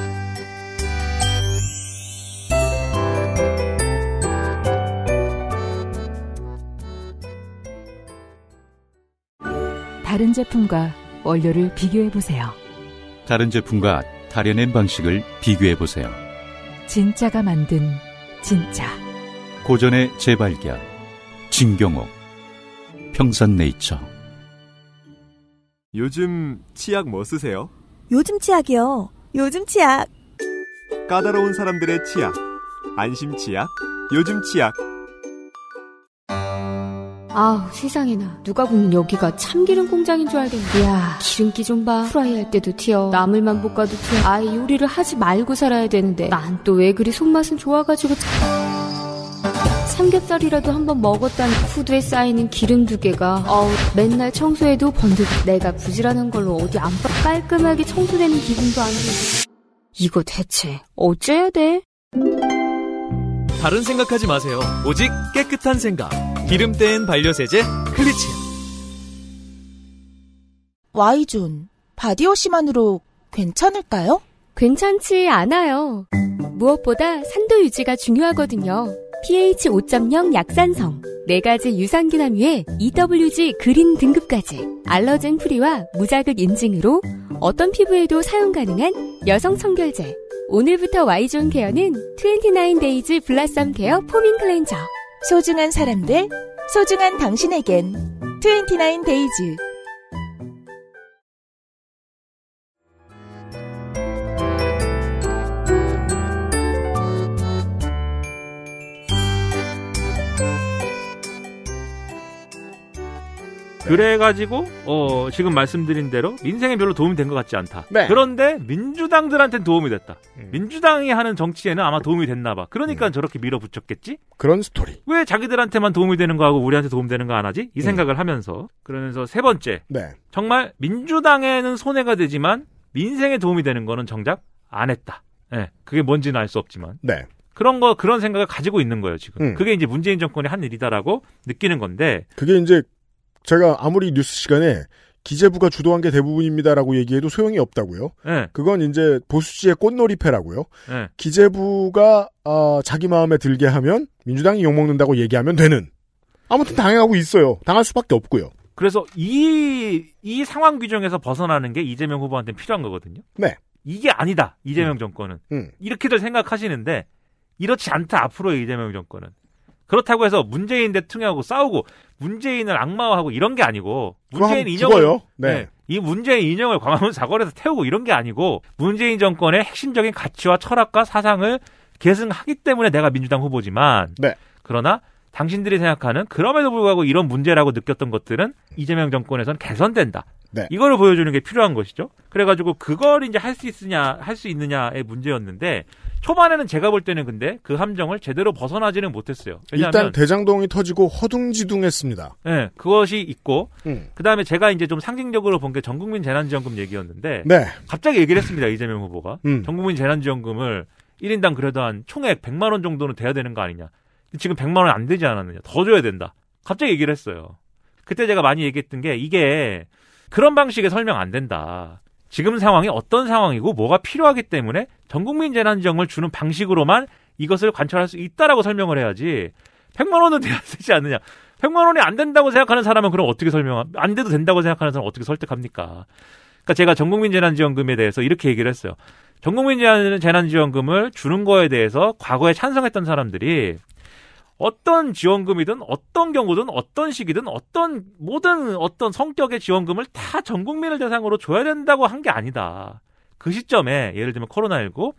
다른 제품과 원료를 비교해 보세요. 다른 제품과 다려낸 방식을 비교해 보세요. 진짜가 만든 진짜. 고전의 재발견. 진경옥. 평산네이처. 요즘 치약 뭐 쓰세요? 요즘 치약이요. 요즘 치약. 까다로운 사람들의 치약. 안심 치약. 요즘 치약. 아우 세상에나 누가 보면 여기가 참기름 공장인 줄 알겠네 야 기름기 좀 봐 프라이 할 때도 튀어 나물만 볶아도 튀어 아예 요리를 하지 말고 살아야 되는데 난 또 왜 그리 손맛은 좋아가지고 삼겹살이라도 한 번 먹었다는 후드에 쌓이는 기름 두 개가 어우 맨날 청소해도 번득 내가 부지런한 걸로 어디 안 빠... 깔끔하게 청소되는 기분도 안 들고 이거 대체 어째야 돼? 다른 생각하지 마세요. 오직 깨끗한 생각. 기름 뗀 반려세제 클리치. 와이존 바디워시만으로 괜찮을까요? 괜찮지 않아요. 무엇보다 산도 유지가 중요하거든요. pH 5.0 약산성, 4가지 유산균 함유에 EWG 그린 등급까지 알러젠 프리와 무자극 인증으로 어떤 피부에도 사용 가능한 여성 청결제 오늘부터 Y존 케어는 29데이즈 블라썸 케어 포밍 클렌저. 소중한 사람들, 소중한 당신에겐 29데이즈. 그래가지고 어, 지금 말씀드린 대로 민생에 별로 도움이 된 것 같지 않다. 네. 그런데 민주당들한테는 도움이 됐다. 음. 민주당이 하는 정치에는 아마 도움이 됐나 봐. 그러니까 음. 저렇게 밀어붙였겠지? 그런 스토리. 왜 자기들한테만 도움이 되는 거하고 우리한테 도움 되는 거 안 하지? 이 음. 생각을 음. 하면서 그러면서 세 번째. 네. 정말 민주당에는 손해가 되지만 민생에 도움이 되는 거는 정작 안 했다. 예. 네. 그게 뭔지는 알 수 없지만. 네. 그런 거 그런 생각을 가지고 있는 거예요 지금. 음. 그게 이제 문재인 정권이 한 일이다라고 느끼는 건데. 그게 이제 제가 아무리 뉴스 시간에 기재부가 주도한 게 대부분입니다라고 얘기해도 소용이 없다고요. 네. 그건 이제 보수지의 꽃놀이패라고요. 네. 기재부가 어, 자기 마음에 들게 하면 민주당이 욕먹는다고 얘기하면 되는. 아무튼 당해하고 있어요. 당할 수밖에 없고요. 그래서 이, 이 상황 규정에서 벗어나는 게 이재명 후보한테 필요한 거거든요. 네. 이게 아니다. 이재명 음. 정권은. 음. 이렇게들 생각하시는데 이렇지 않다. 앞으로의 이재명 정권은. 그렇다고 해서 문재인 대통령하고 싸우고 문재인을 악마화하고 이런 게 아니고 문재인 인형을 네. 네. 이 문재인 인형을 광화문 사거리에서 태우고 이런 게 아니고 문재인 정권의 핵심적인 가치와 철학과 사상을 계승하기 때문에 내가 민주당 후보지만 네. 그러나 당신들이 생각하는 그럼에도 불구하고 이런 문제라고 느꼈던 것들은 이재명 정권에서는 개선된다. 네. 이거를 보여주는 게 필요한 것이죠. 그래가지고 그걸 이제 할 수 있으냐, 할 수 있느냐의 문제였는데 초반에는 제가 볼 때는 근데 그 함정을 제대로 벗어나지는 못했어요. 왜냐하면 일단 대장동이 터지고 허둥지둥했습니다. 네, 그것이 있고 음. 그 다음에 제가 이제 좀 상징적으로 본 게 전국민 재난지원금 얘기였는데 네. 갑자기 얘기를 했습니다 이재명 후보가 음. 전국민 재난지원금을 1인당 그래도 한 총액 100만 원 정도는 돼야 되는 거 아니냐. 지금 100만 원 안 되지 않았느냐. 더 줘야 된다. 갑자기 얘기를 했어요. 그때 제가 많이 얘기했던 게 이게 그런 방식의 설명 안 된다. 지금 상황이 어떤 상황이고 뭐가 필요하기 때문에 전 국민 재난지원금을 주는 방식으로만 이것을 관철할 수 있다라고 설명을 해야지 100만 원은 돼야 되지 않느냐. 100만 원이 안 된다고 생각하는 사람은 그럼 어떻게 설명, 안 돼도 된다고 생각하는 사람은 어떻게 설득합니까? 그러니까 제가 전국민 재난지원금에 대해서 이렇게 얘기를 했어요. 전국민 재난지원금을 주는 거에 대해서 과거에 찬성했던 사람들이 어떤 지원금이든 어떤 경우든 어떤 시기든 어떤 모든 어떤 성격의 지원금을 다 전 국민을 대상으로 줘야 된다고 한 게 아니다. 그 시점에 예를 들면 코로나19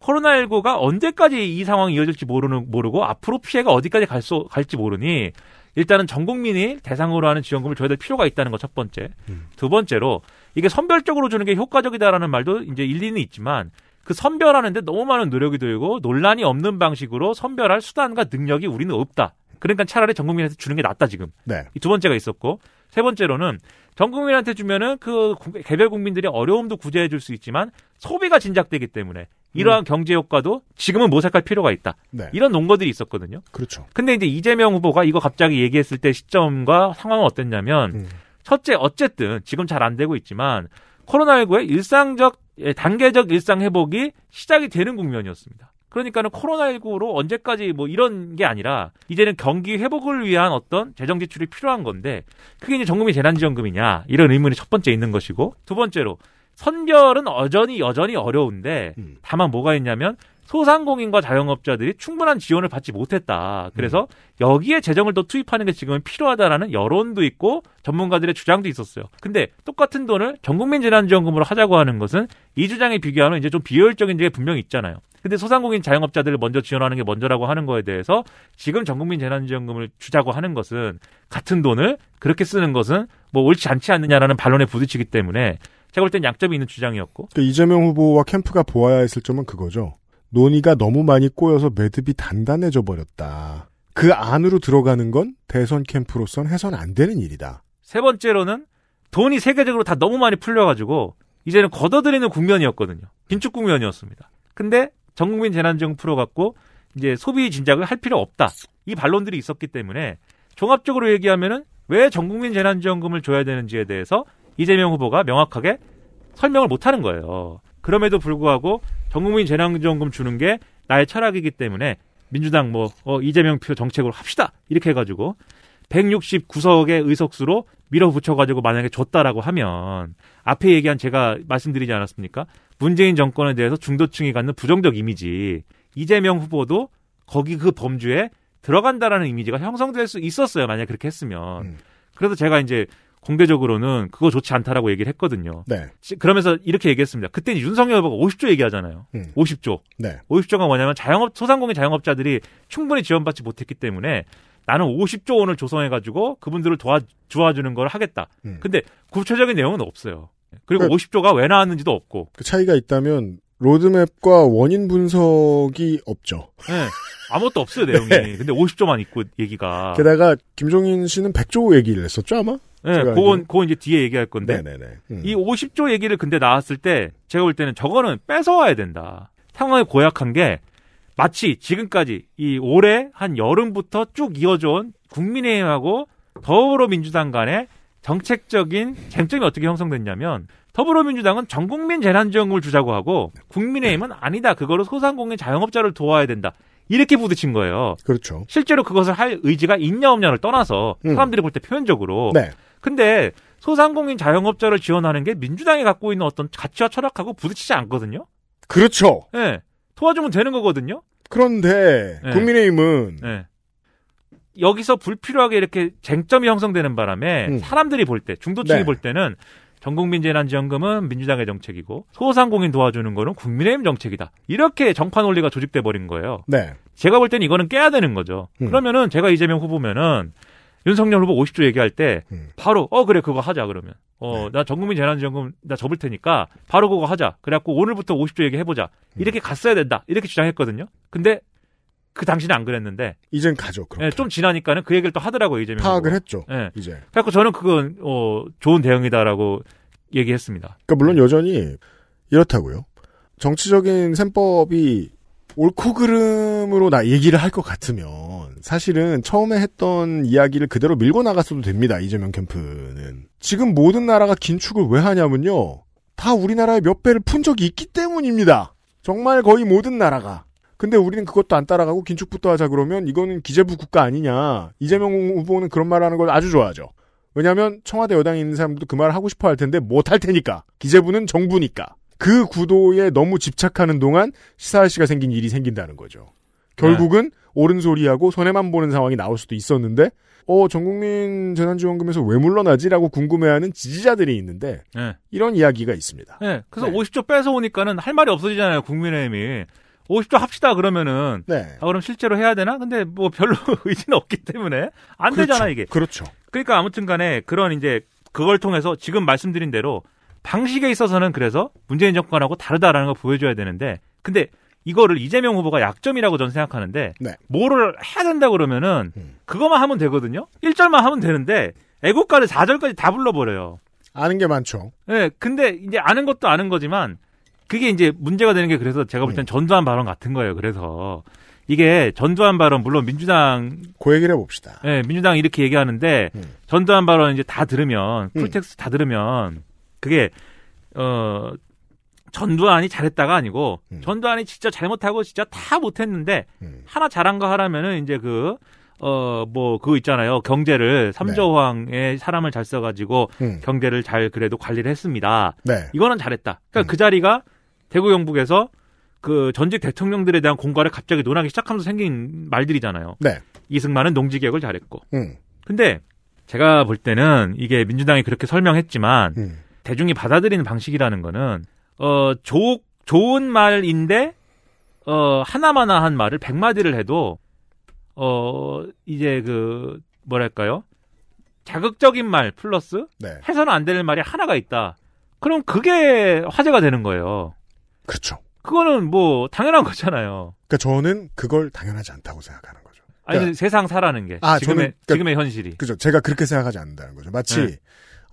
코로나19가 언제까지 이 상황이 이어질지 모르는 모르고 앞으로 피해가 어디까지 갈 수, 갈지 모르니 일단은 전 국민이 대상으로 하는 지원금을 줘야 될 필요가 있다는 것 첫 번째. 음. 두 번째로 이게 선별적으로 주는 게 효과적이다라는 말도 이제 일리는 있지만 그 선별하는데 너무 많은 노력이 들고 논란이 없는 방식으로 선별할 수단과 능력이 우리는 없다. 그러니까 차라리 전 국민한테 주는 게 낫다 지금. 네. 두 번째가 있었고 세 번째로는 전 국민한테 주면은 그 개별 국민들이 어려움도 구제해 줄 수 있지만 소비가 진작되기 때문에 이러한 음. 경제 효과도 지금은 모색할 필요가 있다. 네. 이런 논거들이 있었거든요. 그렇죠. 근데 이제 이재명 후보가 이거 갑자기 얘기했을 때 시점과 상황은 어땠냐면 음. 첫째 어쨌든 지금 잘 안 되고 있지만 코로나19의 일상적 예, 단계적 일상 회복이 시작이 되는 국면이었습니다. 그러니까는 코로나19로 언제까지 뭐 이런 게 아니라 이제는 경기 회복을 위한 어떤 재정 지출이 필요한 건데 그게 이제 정금이 재난지원금이냐 이런 의문이 첫 번째 있는 것이고 두 번째로 선별은 여전히 여전히 어려운데 음. 다만 뭐가 있냐면 소상공인과 자영업자들이 충분한 지원을 받지 못했다. 그래서 음. 여기에 재정을 더 투입하는 게 지금은 필요하다라는 여론도 있고 전문가들의 주장도 있었어요. 근데 똑같은 돈을 전국민 재난지원금으로 하자고 하는 것은 이 주장에 비교하면 이제 좀 비효율적인 게 분명히 있잖아요. 근데 소상공인 자영업자들을 먼저 지원하는 게 먼저라고 하는 거에 대해서 지금 전국민 재난지원금을 주자고 하는 것은 같은 돈을 그렇게 쓰는 것은 뭐 옳지 않지 않느냐라는 반론에 부딪히기 때문에 제가 볼땐 약점이 있는 주장이었고. 그러니까 이재명 후보와 캠프가 보아야 했을 점은 그거죠. 논의가 너무 많이 꼬여서 매듭이 단단해져 버렸다. 그 안으로 들어가는 건 대선 캠프로선 해선 안 되는 일이다. 세 번째로는 돈이 세계적으로 다 너무 많이 풀려가지고 이제는 걷어들이는 국면이었거든요. 긴축 국면이었습니다. 근데 전국민 재난지원 풀어갖고 이제 소비 진작을 할 필요 없다. 이 반론들이 있었기 때문에 종합적으로 얘기하면은 왜 전국민 재난지원금을 줘야 되는지에 대해서 이재명 후보가 명확하게 설명을 못하는 거예요. 그럼에도 불구하고 전국민 재난지원금 주는 게 나의 철학이기 때문에 민주당 뭐 어, 이재명 표 정책으로 합시다 이렇게 해가지고 169석의 의석수로 밀어붙여가지고 만약에 줬다라고 하면 앞에 얘기한 제가 말씀드리지 않았습니까? 문재인 정권에 대해서 중도층이 갖는 부정적 이미지 이재명 후보도 거기 그 범주에 들어간다라는 이미지가 형성될 수 있었어요 만약 그렇게 했으면 음. 그래서 제가 이제 공개적으로는 그거 좋지 않다라고 얘기를 했거든요. 네. 그러면서 이렇게 얘기했습니다. 그때 윤석열 후보가 50조 얘기하잖아요. 음. 50조. 네. 50조가 뭐냐면 자영업 소상공인 자영업자들이 충분히 지원받지 못했기 때문에 나는 50조 원을 조성해가지고 그분들을 도와 도와주는 걸 하겠다. 음. 근데 구체적인 내용은 없어요. 그리고 그, 50조가 왜 나왔는지도 없고. 그 차이가 있다면 로드맵과 원인 분석이 없죠. 네. 아무것도 없어요, 내용이. 네. 근데 50조만 있고, 얘기가. 게다가, 김종인 씨는 100조 얘기를 했었죠, 아마? 네, 그건, 그건 이제 뒤에 얘기할 건데. 네네네. 음. 이 50조 얘기를 근데 나왔을 때, 제가 볼 때는 저거는 뺏어와야 된다. 상황이 고약한 게, 마치 지금까지, 이 올해 한 여름부터 쭉 이어져온 국민의힘하고 더불어민주당 간의 정책적인 쟁점이 어떻게 형성됐냐면 더불어민주당은 전국민 재난지원금을 주자고 하고 국민의힘은 아니다 그거로 소상공인 자영업자를 도와야 된다 이렇게 부딪힌 거예요. 그렇죠. 실제로 그것을 할 의지가 있냐 없냐를 떠나서 음. 사람들이 음. 볼때 표현적으로. 네. 근데 소상공인 자영업자를 지원하는 게 민주당이 갖고 있는 어떤 가치와 철학하고 부딪히지 않거든요. 그렇죠. 예. 네. 도와주면 되는 거거든요. 그런데 네. 국민의힘은 네. 여기서 불필요하게 이렇게 쟁점이 형성되는 바람에 음. 사람들이 볼 때, 중도층이 네. 볼 때는 전국민 재난지원금은 민주당의 정책이고 소상공인 도와주는 거는 국민의힘 정책이다. 이렇게 정파 논리가 조직돼 버린 거예요. 네. 제가 볼 때는 이거는 깨야 되는 거죠. 음. 그러면은 제가 이재명 후보면은 윤석열 후보 50조 얘기할 때 음. 바로 어 그래 그거 하자 그러면 어나 네. 전국민 재난지원금 나 접을 테니까 바로 그거 하자 그래갖고 오늘부터 50조 얘기해보자 음. 이렇게 갔어야 된다 이렇게 주장했거든요 근데 그 당시는 안 그랬는데 이젠 가죠. 그럼게좀 예, 지나니까는 그 얘기를 또 하더라고요. 이재명 파악을 했죠. 예. 이제. 그래서 저는 그건 어, 좋은 대응이다라고 얘기했습니다. 그러니까 물론 여전히 이렇다고요. 정치적인 셈법이 옳고 그름으로 나 얘기를 할 것 같으면 사실은 처음에 했던 이야기를 그대로 밀고 나갔어도 됩니다. 이재명 캠프는 지금 모든 나라가 긴축을 왜 하냐면요. 다 우리나라의 몇 배를 푼 적이 있기 때문입니다. 정말 거의 모든 나라가 근데 우리는 그것도 안 따라가고 긴축부터 하자 그러면 이거는 기재부 국가 아니냐. 이재명 후보는 그런 말 하는 걸 아주 좋아하죠. 왜냐하면 청와대 여당에 있는 사람들도 그 말을 하고 싶어 할 텐데 못 할 테니까. 기재부는 정부니까. 그 구도에 너무 집착하는 동안 시사할씨가 생긴 일이 생긴다는 거죠. 결국은 네. 옳은 소리하고 손해만 보는 상황이 나올 수도 있었는데 어 전국민 재난지원금에서 왜 물러나지라고 궁금해하는 지지자들이 있는데 네. 이런 이야기가 있습니다. 네, 그래서 네. 50조 뺏어 오니까는 할 말이 없어지잖아요 국민의힘이. 50조 합시다 그러면은 네. 아 그럼 실제로 해야 되나? 근데 뭐 별로 의지는 없기 때문에 안 그렇죠. 되잖아 이게. 그렇죠. 그러니까 아무튼간에 그런 이제 그걸 통해서 지금 말씀드린 대로 방식에 있어서는 그래서 문재인 정권하고 다르다라는 걸 보여줘야 되는데 근데 이거를 이재명 후보가 약점이라고 저는 생각하는데 네. 뭐를 해야 된다 그러면은 음. 그것만 하면 되거든요. 1절만 하면 되는데 애국가를 4절까지 다 불러버려요. 아는 게 많죠. 네, 근데 이제 아는 것도 아는 거지만 그게 이제 문제가 되는 게 그래서 제가 볼땐 네. 전두환 발언 같은 거예요. 그래서 이게 전두환 발언 물론 민주당 고 그 얘기를 해봅시다. 네, 민주당 이렇게 얘기하는데 음. 전두환 발언 이제 다 들으면 풀텍스 음. 다 들으면 그게 어 전두환이 잘했다가 아니고 음. 전두환이 진짜 잘못하고 진짜 다 못했는데 음. 하나 잘한 거 하라면은 이제 그 어, 뭐, 그거 있잖아요. 경제를, 삼조왕의 네. 사람을 잘 써가지고, 음. 경제를 잘 그래도 관리를 했습니다. 네. 이거는 잘했다. 그러니까 음. 그 자리가 대구 영북에서 그 전직 대통령들에 대한 공과를 갑자기 논하기 시작하면서 생긴 말들이잖아요. 네. 이승만은 농지 개혁을 잘했고. 음. 근데 제가 볼 때는 이게 민주당이 그렇게 설명했지만 음. 대중이 받아들이는 방식이라는 거는 어 조, 좋은 말인데 어 하나마나 한 말을 100마디를 해도 어 이제 그 뭐랄까요? 자극적인 말 플러스 네. 해서는 안 되는 말이 하나가 있다. 그럼 그게 화제가 되는 거예요. 그렇죠. 그거는 뭐 당연한 거잖아요. 그러니까 저는 그걸 당연하지 않다고 생각하는 거죠. 그러니까, 아니 세상 살아는게 아, 지금의 저는, 그러니까, 지금의 현실이. 그죠. 제가 그렇게 생각하지 않는다는 거죠. 마치 네.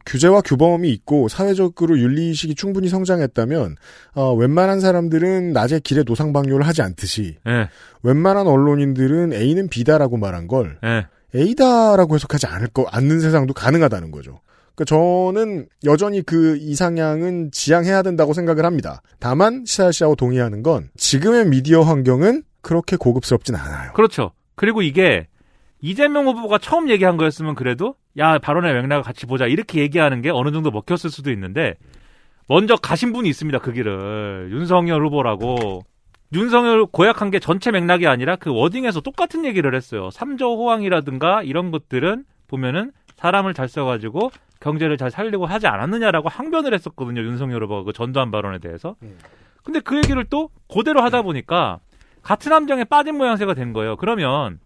규제와 규범이 있고 사회적으로 윤리의식이 충분히 성장했다면 어, 웬만한 사람들은 낮에 길에 노상방뇨를 하지 않듯이 네. 웬만한 언론인들은 A는 B다라고 말한 걸 네. A다라고 해석하지 않을 거 않는 세상도 가능하다는 거죠. 그 저는 여전히 그 이상향은 지향해야 된다고 생각을 합니다. 다만 시아 시하와 동의하는 건 지금의 미디어 환경은 그렇게 고급스럽진 않아요. 그렇죠. 그리고 이게 이재명 후보가 처음 얘기한 거였으면 그래도 야 발언의 맥락을 같이 보자 이렇게 얘기하는 게 어느 정도 먹혔을 수도 있는데 먼저 가신 분이 있습니다 그 길을 윤석열 후보라고 윤석열 고약한 게 전체 맥락이 아니라 그 워딩에서 똑같은 얘기를 했어요 삼조 호황이라든가 이런 것들은 보면은 사람을 잘 써가지고 경제를 잘 살리고 하지 않았느냐라고 항변을 했었거든요. 윤석열 후보가 그 전두환 발언에 대해서. 예. 근데 그 얘기를 또 그대로 하다 예. 보니까 같은 함정에 빠진 모양새가 된 거예요. 그러면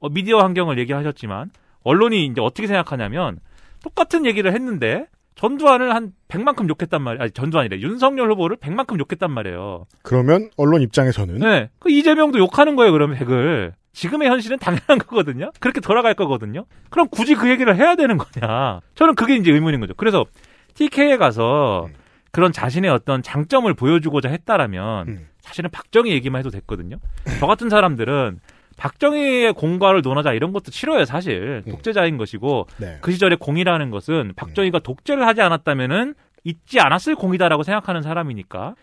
어, 미디어 환경을 얘기하셨지만 언론이 이제 어떻게 생각하냐면 똑같은 얘기를 했는데 전두환을 한 100만큼 욕했단 말이에요. 아니, 전두환이래. 윤석열 후보를 100만큼 욕했단 말이에요. 그러면 언론 입장에서는? 네. 그 이재명도 욕하는 거예요, 그러면 1을 지금의 현실은 당연한 거거든요. 그렇게 돌아갈 거거든요. 그럼 굳이 그 얘기를 해야 되는 거냐? 저는 그게 이제 의문인 거죠. 그래서 TK에 가서 음. 그런 자신의 어떤 장점을 보여주고자 했다라면 음. 사실은 박정희 얘기만 해도 됐거든요. 저 같은 사람들은 박정희의 공과를 논하자 이런 것도 싫어요 사실 음. 독재자인 것이고 네. 그 시절의 공이라는 것은 박정희가 독재를 하지 않았다면은 있지 않았을 공이다라고 생각하는 사람이니까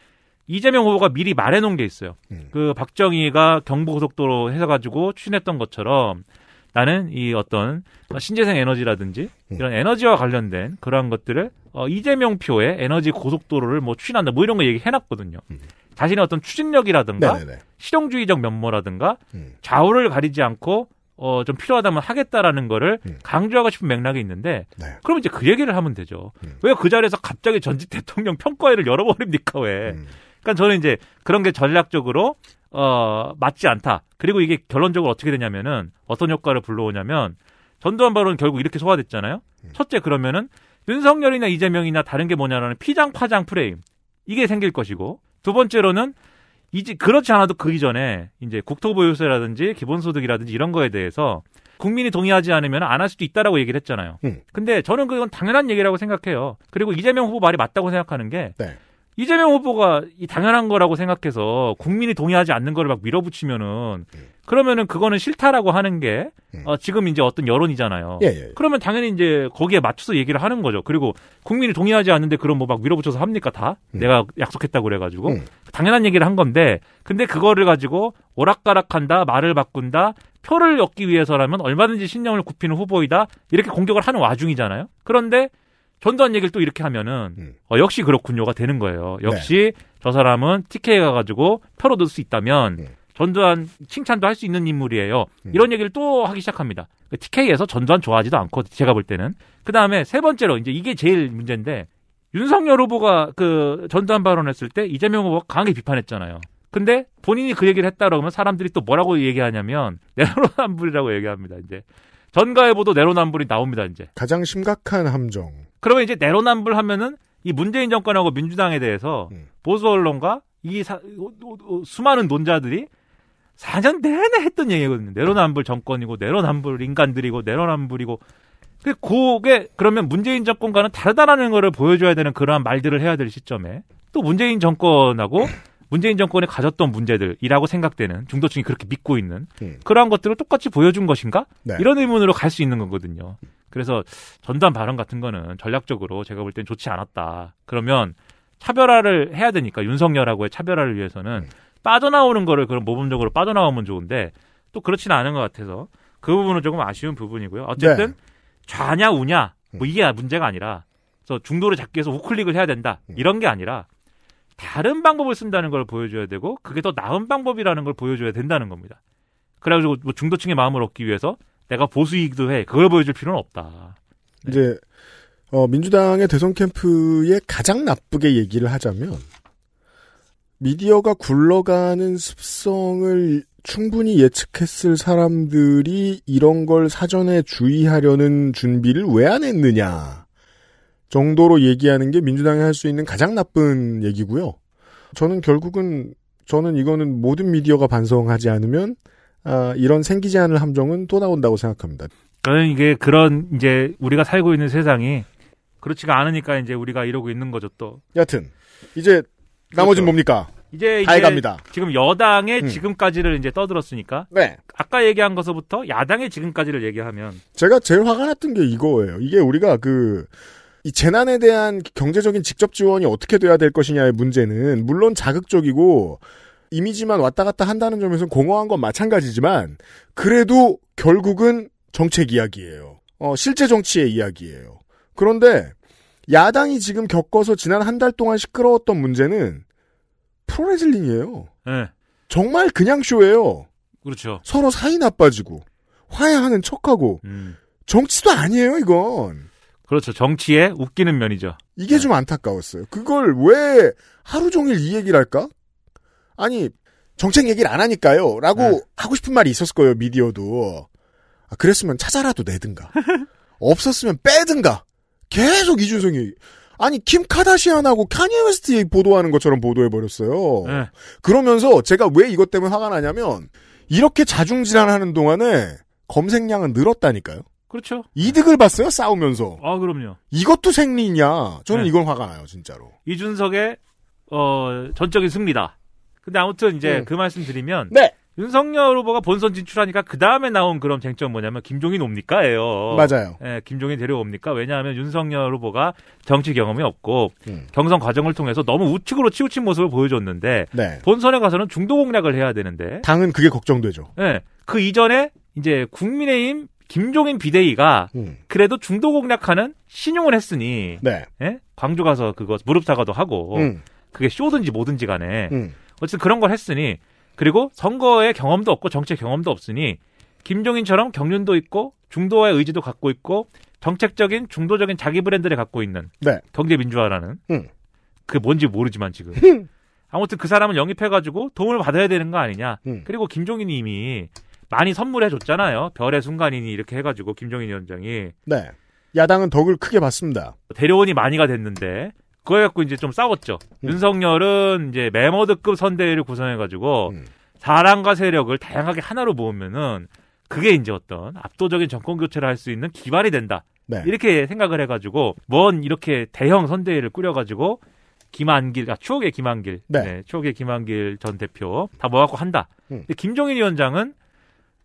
이재명 후보가 미리 말해놓은 게 있어요. 음. 그 박정희가 경부고속도로 해가지고 추진했던 것처럼 나는 이 어떤 신재생 에너지라든지 예. 이런 에너지와 관련된 그러한 것들을 어, 이재명 표에 에너지 고속도로를 뭐 추진한다 뭐 이런 거 얘기해놨거든요. 음. 자신의 어떤 추진력이라든가 네네네. 실용주의적 면모라든가 음. 좌우를 가리지 않고 어, 좀 필요하다면 하겠다라는 거를 음. 강조하고 싶은 맥락이 있는데, 네. 그럼 이제 그 얘기를 하면 되죠. 음. 왜그 자리에서 갑자기 전직 대통령 평가회를 열어버립니까, 왜? 음. 그러니까 저는 이제 그런 게 전략적으로 어 맞지 않다. 그리고 이게 결론적으로 어떻게 되냐면은 어떤 효과를 불러오냐면 전두환 발언 결국 이렇게 소화됐잖아요. 예. 첫째 그러면은 윤석열이나 이재명이나 다른 게 뭐냐라는 피장 파장 프레임 이게 생길 것이고 두 번째로는 이제 그렇지 않아도 그 이전에 이제 국토보유세라든지 기본소득이라든지 이런 거에 대해서 국민이 동의하지 않으면 안 할 수도 있다라고 얘기를 했잖아요. 음. 근데 저는 그건 당연한 얘기라고 생각해요. 그리고 이재명 후보 말이 맞다고 생각하는 게 네. 이재명 후보가 이 당연한 거라고 생각해서 국민이 동의하지 않는 거를 막 밀어붙이면은 예. 그러면은 그거는 싫다라고 하는 게 예. 어, 지금 이제 어떤 여론이잖아요. 예, 예, 예. 그러면 당연히 이제 거기에 맞춰서 얘기를 하는 거죠. 그리고 국민이 동의하지 않는데 그럼 뭐 막 밀어붙여서 합니까 다? 음. 내가 약속했다고 그래가지고 음. 당연한 얘기를 한 건데 근데 그거를 가지고 오락가락한다 말을 바꾼다 표를 얻기 위해서라면 얼마든지 신념을 굽히는 후보이다 이렇게 공격을 하는 와중이잖아요. 그런데 전두환 얘기를 또 이렇게 하면은 음. 어, 역시 그렇군요가 되는 거예요. 네. 역시 네. 저 사람은 TK에 가가지고 표를 얻을 수 있다면 네. 전두환 칭찬도 할 수 있는 인물이에요. 음. 이런 얘기를 또 하기 시작합니다. TK에서 그 전두환 좋아하지도 않고 제가 볼 때는 그 다음에 세 번째로 이제 이게 제일 문제인데 윤석열 후보가 그 전두환 발언했을 때 이재명 후보가 강하게 비판했잖아요. 근데 본인이 그 얘기를 했다 그러면 사람들이 또 뭐라고 얘기하냐면 내로남불이라고 얘기합니다. 이제 전가해 보도 내로남불이 나옵니다. 이제 가장 심각한 함정. 그러면 이제 내로남불 하면은 이 문재인 정권하고 민주당에 대해서 음. 보수 언론과 이 사, 오, 오, 수많은 논자들이 4년 내내 했던 얘기거든요. 내로남불 정권이고 내로남불 인간들이고 내로남불이고 그 그게 그러면 문재인 정권과는 다르다라는 거를 보여줘야 되는 그러한 말들을 해야 될 시점에 또 문재인 정권하고 예. 문재인 정권이 가졌던 문제들이라고 생각되는 중도층이 그렇게 믿고 있는 예. 그러한 것들을 똑같이 보여준 것인가 네. 이런 의문으로 갈 수 있는 거거든요. 그래서 전단 발언 같은 거는 전략적으로 제가 볼 땐 좋지 않았다. 그러면 차별화를 해야 되니까 윤석열하고의 차별화를 위해서는 음. 빠져나오는 거를 그런 모범적으로 빠져나오면 좋은데 또 그렇지는 않은 것 같아서 그 부분은 조금 아쉬운 부분이고요. 어쨌든 네. 좌냐 우냐 뭐 이게 음. 문제가 아니라 그래서 중도를 잡기 위해서 우클릭을 해야 된다 음. 이런 게 아니라 다른 방법을 쓴다는 걸 보여줘야 되고 그게 더 나은 방법이라는 걸 보여줘야 된다는 겁니다. 그래가지고 뭐 중도층의 마음을 얻기 위해서 내가 보수이기도 해. 그걸 보여줄 필요는 없다. 네. 이제 어, 민주당의 대선 캠프에 가장 나쁘게 얘기를 하자면 미디어가 굴러가는 습성을 충분히 예측했을 사람들이 이런 걸 사전에 주의하려는 준비를 왜 안 했느냐 정도로 얘기하는 게 민주당이 할 수 있는 가장 나쁜 얘기고요. 저는 결국은 저는 이거는 모든 미디어가 반성하지 않으면 아, 이런 생기지 않을 함정은 또 나온다고 생각합니다. 저는 그러니까 이게 그런 이제 우리가 살고 있는 세상이 그렇지가 않으니까 이제 우리가 이러고 있는 거죠 또. 여튼 이제 나머지는 그렇죠. 뭡니까? 이제 이제 갑니다. 지금 여당의 음. 지금까지를 이제 떠들었으니까. 네. 아까 얘기한 것서부터 야당의 지금까지를 얘기하면 제가 제일 화가 났던 게 이거예요. 이게 우리가 그이 재난에 대한 경제적인 직접 지원이 어떻게 돼야 될 것이냐의 문제는 물론 자극적이고 이미지만 왔다 갔다 한다는 점에서는 공허한 건 마찬가지지만 그래도 결국은 정책 이야기예요. 어, 실제 정치의 이야기예요. 그런데 야당이 지금 겪어서 지난 한 달 동안 시끄러웠던 문제는 프로레슬링이에요. 네. 정말 그냥 쇼예요. 그렇죠. 서로 사이 나빠지고 화해하는 척하고 음. 정치도 아니에요 이건. 그렇죠. 정치에 웃기는 면이죠. 이게 네. 좀 안타까웠어요. 그걸 왜 하루 종일 이 얘기를 할까? 아니 정책 얘기를 안 하니까요. 라고 네. 하고 싶은 말이 있었을 거예요. 미디어도. 아, 그랬으면 찾아라도 내든가. 없었으면 빼든가. 계속 이준성이 아니 김 카다시안하고 카니에 웨스트 보도하는 것처럼 보도해 버렸어요. 네. 그러면서 제가 왜 이것 때문에 화가 나냐면 이렇게 자중질환하는 동안에 검색량은 늘었다니까요. 그렇죠. 이득을 봤어요 싸우면서. 아 그럼요. 이것도 생리냐? 저는 네. 이건 화가 나요 진짜로. 이준석의 어 전적인 승리다. 근데 아무튼 이제 음. 그 말씀 드리면 네. 윤석열 후보가 본선 진출하니까 그 다음에 나온 그런 쟁점 뭐냐면 김종인 옵니까예요. 맞아요. 예, 김종인 데려옵니까? 왜냐하면 윤석열 후보가 정치 경험이 없고 음. 경선 과정을 통해서 너무 우측으로 치우친 모습을 보여줬는데 네. 본선에 가서는 중도 공략을 해야 되는데 당은 그게 걱정되죠. 예, 그 이전에 이제 국민의힘 김종인 비대위가 음. 그래도 중도 공략하는 신용을 했으니 네. 예? 광주 가서 그거 무릎 사과도 하고 음. 그게 쇼든지 뭐든지 간에 음. 어쨌든 그런 걸 했으니 그리고 선거의 경험도 없고 정책 경험도 없으니 김종인처럼 경륜도 있고 중도와의 의지도 갖고 있고 정책적인 중도적인 자기 브랜드를 갖고 있는 네. 경제 민주화라는 음. 그 뭔지 모르지만 지금 음. 아무튼 그 사람은 영입해가지고 도움을 받아야 되는 거 아니냐 음. 그리고 김종인이 이미 많이 선물해 줬잖아요 별의 순간이니 이렇게 해가지고 김종인 위원장이 네. 야당은 덕을 크게 봤습니다. 대려원이 많이가 됐는데 그거 갖고 이제 좀 싸웠죠. 음. 윤석열은 이제 메머드급 선대위를 구성해가지고 음. 사람과 세력을 다양하게 하나로 모으면은 그게 이제 어떤 압도적인 정권 교체를 할 수 있는 기반이 된다. 네. 이렇게 생각을 해가지고 뭔 이렇게 대형 선대위를 꾸려가지고 김한길, 아, 추억의 김한길, 네. 네 추억의 김한길 전 대표 다 모아갖고 한다. 음. 김종인 위원장은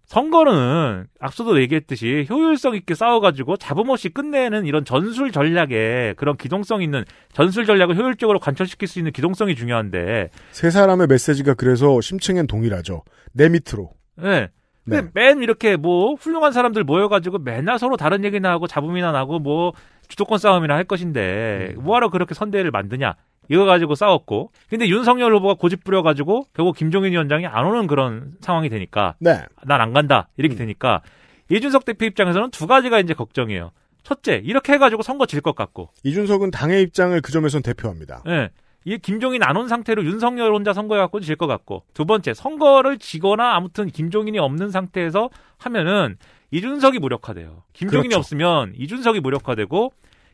선거는 앞서도 얘기했듯이 효율성 있게 싸워가지고 잡음없이 끝내는 이런 전술 전략에 그런 기동성 있는 전술 전략을 효율적으로 관철시킬 수 있는 기동성이 중요한데 세 사람의 메시지가 그래서 심층엔 동일하죠. 내 밑으로. 네. 근데 네. 맨 이렇게 뭐 훌륭한 사람들 모여가지고 맨날 서로 다른 얘기나 하고 잡음이나 나고 뭐 주도권 싸움이나 할 것인데 음. 뭐하러 그렇게 선대를 만드냐 이거 가지고 싸웠고 근데 윤석열 후보가 고집 부려가지고 결국 김종인 위원장이 안 오는 그런 상황이 되니까 네. 난안 간다 이렇게 음. 되니까 이준석 대표 입장에서는 두 가지가 이제 걱정이에요. 첫째 이렇게 해가지고 선거 질 것 같고 이준석은 당의 입장을 그 점에선 대표합니다. 네. 이 김종인 안 온 상태로 윤석열 혼자 선거에 갖고 질 것 같고 두 번째 선거를 지거나 아무튼 김종인이 없는 상태에서 하면은 이준석이 무력화돼요. 김종인이 그렇죠. 없으면 이준석이 무력화되고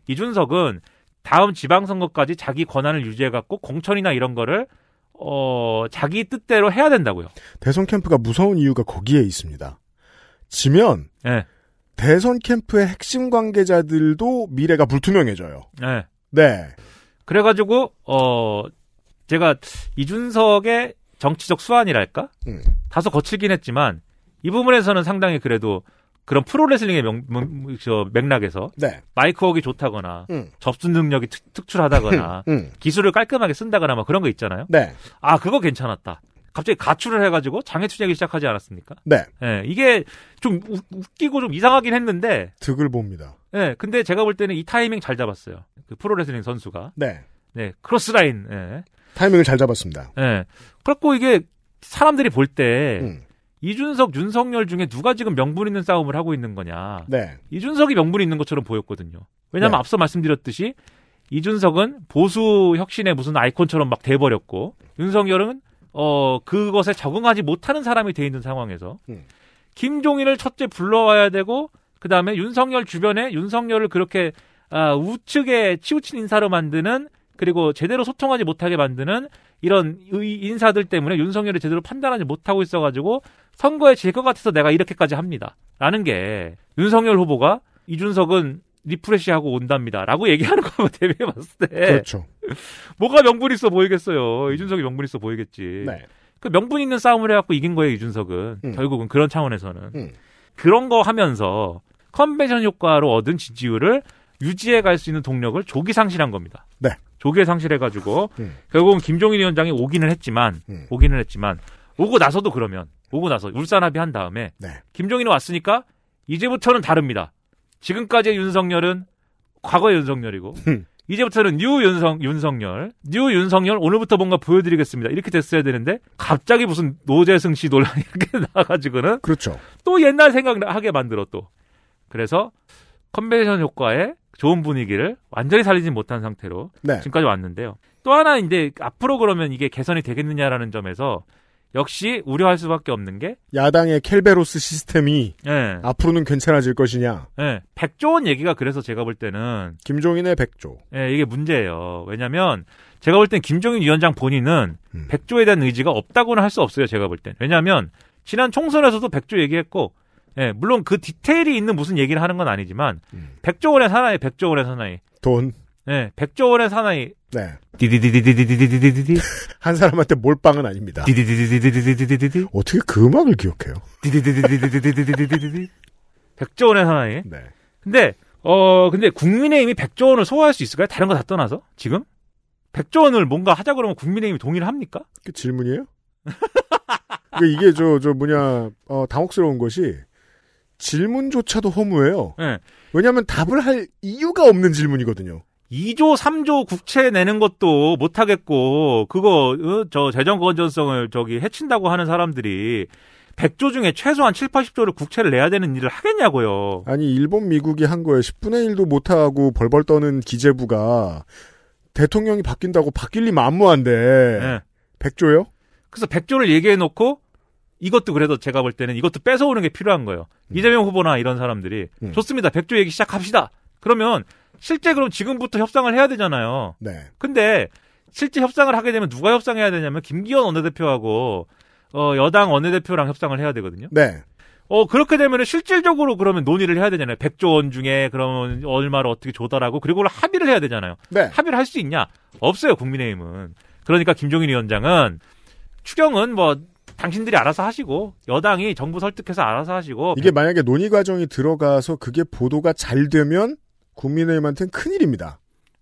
이준석은 다음 지방선거까지 자기 권한을 유지해갖고 공천이나 이런 거를 어, 자기 뜻대로 해야 된다고요. 대선 캠프가 무서운 이유가 거기에 있습니다. 지면 네. 대선 캠프의 핵심 관계자들도 미래가 불투명해져요. 네. 네. 그래가지고 어 제가 이준석의 정치적 수완이랄까 음. 다소 거칠긴 했지만 이 부분에서는 상당히 그래도 그런 프로레슬링의 명, 명, 저 맥락에서 네. 마이크웍이 좋다거나 음. 접수 능력이 특, 출하다거나 음. 기술을 깔끔하게 쓴다거나 막 그런 거 있잖아요. 네. 아 그거 괜찮았다. 갑자기 가출을 해가지고 장애투쟁이 시작하지 않았습니까? 네. 예, 이게 좀 우, 웃기고 좀 이상하긴 했는데 득을 봅니다. 예, 근데 제가 볼 때는 이 타이밍 잘 잡았어요. 그 프로레슬링 선수가. 네. 네, 크로스라인. 예. 타이밍을 잘 잡았습니다. 예. 그렇고 이게 사람들이 볼때 음. 이준석, 윤석열 중에 누가 지금 명분 있는 싸움을 하고 있는 거냐. 네. 이준석이 명분이 있는 것처럼 보였거든요. 왜냐하면 네. 앞서 말씀드렸듯이 이준석은 보수 혁신의 무슨 아이콘처럼 막 돼버렸고 윤석열은 어 그것에 적응하지 못하는 사람이 돼 있는 상황에서 음. 김종인을 첫째 불러와야 되고 그 다음에 윤석열 주변에 윤석열을 그렇게 아, 우측에 치우친 인사로 만드는 그리고 제대로 소통하지 못하게 만드는 이런 인사들 때문에 윤석열이 제대로 판단하지 못하고 있어가지고 선거에 질 것 같아서 내가 이렇게까지 합니다. 라는 게 윤석열 후보가 이준석은 리프레시하고 온답니다. 라고 얘기하는 거하고 대비해 봤을 때. 그렇죠. 뭐가 명분 있어 보이겠어요. 이준석이 명분 있어 보이겠지. 네. 그 명분 있는 싸움을 해갖고 이긴 거예요, 이준석은. 음. 결국은 그런 차원에서는. 음. 그런 거 하면서 컨벤션 효과로 얻은 지지율을 유지해 갈 수 있는 동력을 조기 상실한 겁니다. 네. 조기에 상실해가지고 네. 결국은 김종인 위원장이 오기는 했지만 네. 오기는 했지만 오고 나서도 그러면 오고 나서 울산 합의한 다음에 네. 김종인이 왔으니까 이제부터는 다릅니다. 지금까지의 윤석열은 과거의 윤석열이고 이제부터는 뉴 윤석 윤석열 뉴 윤석열 오늘부터 뭔가 보여드리겠습니다. 이렇게 됐어야 되는데 갑자기 무슨 노재승 씨 논란 이렇게 나와가지고는 그렇죠. 또 옛날 생각하게 만들어 또 그래서 컨벤션 효과에 좋은 분위기를 완전히 살리지 못한 상태로 네. 지금까지 왔는데요. 또 하나 이제 앞으로 그러면 이게 개선이 되겠느냐라는 점에서 역시 우려할 수밖에 없는 게 야당의 켈베로스 시스템이 네. 앞으로는 괜찮아질 것이냐. 네. 백조원 얘기가 그래서 제가 볼 때는 김종인의 백조. 네, 이게 문제예요. 왜냐하면 제가 볼 땐 김종인 위원장 본인은 음. 백조에 대한 의지가 없다고는 할 수 없어요. 제가 볼 땐. 왜냐하면 지난 총선에서도 백조 얘기했고 예, 물론 그 디테일이 있는 무슨 얘기를 하는 건 아니지만 음. 백조 원의 사나이, 백조 원의 사나이. 돈. 예, 백조 원의 사나이. 네. 디디디디디디디디디디한 사람한테 몰빵은 아닙니다. 디디디디디디디디디디. 어떻게 그 음악을 기억해요? 디디디디디디디디디디디. 백조 원의 사나이. 네. 근데 어 근데 국민의힘이 백조 원을 소화할 수 있을까요? 다른 거 다 떠나서 지금 백조 원을 뭔가 하자 그러면 국민의힘이 동의를 합니까? 그 질문이에요? 그러니까 이게 저저 뭐냐 어 당혹스러운 것이 질문조차도 허무해요. 네. 예. 왜냐하면 답을 할 이유가 없는 질문이거든요. 2조 3조 국채 내는 것도 못 하겠고 그거 어, 저 재정 건전성을 저기 해친다고 하는 사람들이 100조 중에 최소한 7, 80조를 국채를 내야 되는 일을 하겠냐고요. 아니 일본 미국이 한 거에 10분의 1도 못 하고 벌벌 떠는 기재부가 대통령이 바뀐다고 바뀔 리 만무한데 네. 예. 100조요? 그래서 100조를 얘기해 놓고 이것도 그래도 제가 볼 때는 이것도 뺏어오는 게 필요한 거예요. 음. 이재명 후보나 이런 사람들이 음. 좋습니다. 백조 얘기 시작합시다. 그러면 실제 그럼 지금부터 협상을 해야 되잖아요. 네. 근데 실제 협상을 하게 되면 누가 협상해야 되냐면 김기현 원내대표하고 어, 여당 원내대표랑 협상을 해야 되거든요. 네. 어, 그렇게 되면 실질적으로 그러면 논의를 해야 되잖아요. 백조원 중에 그러면 얼마를 어떻게 조달하고 그리고 합의를 해야 되잖아요. 네. 합의를 할 수 있냐? 없어요, 국민의힘은. 그러니까 김종인 위원장은 추경은 뭐 당신들이 알아서 하시고 여당이 정부 설득해서 알아서 하시고 이게 만약에 논의 과정이 들어가서 그게 보도가 잘 되면 국민의힘한테는 큰일입니다.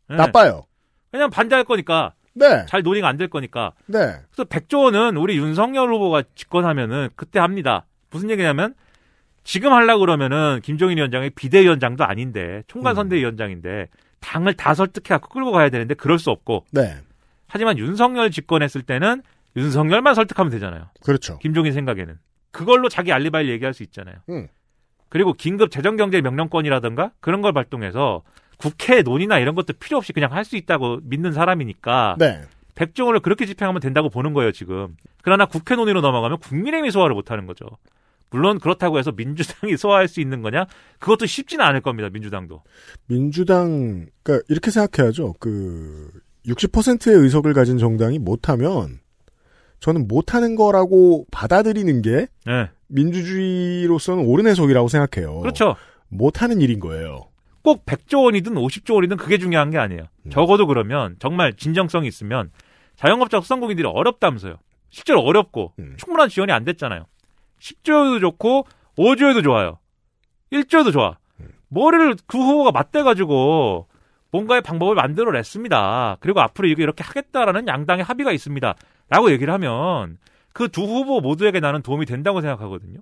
네. 나빠요. 왜냐면 반대할 거니까. 네. 잘 논의가 안 될 거니까. 네. 그래서 백조 원은 우리 윤석열 후보가 집권하면은 그때 합니다. 무슨 얘기냐면 지금 하려고 그러면은 김종인 위원장이 비대위원장도 아닌데 총괄선대위원장인데 음. 당을 다 설득해 갖고 끌고 가야 되는데 그럴 수 없고. 네. 하지만 윤석열 집권했을 때는 윤석열만 설득하면 되잖아요. 그렇죠. 김종인 생각에는 그걸로 자기 알리바이를 얘기할 수 있잖아요. 음. 그리고 긴급 재정경제 명령권이라든가 그런 걸 발동해서 국회 논의나 이런 것도 필요 없이 그냥 할 수 있다고 믿는 사람이니까 네. 백종원을 그렇게 집행하면 된다고 보는 거예요 지금. 그러나 국회 논의로 넘어가면 국민의힘이 소화를 못하는 거죠. 물론 그렇다고 해서 민주당이 소화할 수 있는 거냐? 그것도 쉽지는 않을 겁니다. 민주당도. 민주당 그러니까 이렇게 생각해야죠. 그 60%의 의석을 가진 정당이 못하면 저는 못하는 거라고 받아들이는 게 네. 민주주의로서는 옳은 해석이라고 생각해요. 그렇죠. 못하는 일인 거예요. 꼭 100조 원이든 50조 원이든 그게 중요한 게 아니에요. 음. 적어도 그러면 정말 진정성이 있으면 자영업자 소상공인들이 어렵다면서요. 실제로 어렵고 음. 충분한 지원이 안 됐잖아요. 10조에도 좋고 5조에도 좋아요. 1조에도 좋아. 음. 머리를 그 후보가 맞대가지고 뭔가의 방법을 만들어냈습니다. 그리고 앞으로 이거 이렇게 하겠다라는 양당의 합의가 있습니다. 라고 얘기를 하면 그 두 후보 모두에게 나는 도움이 된다고 생각하거든요.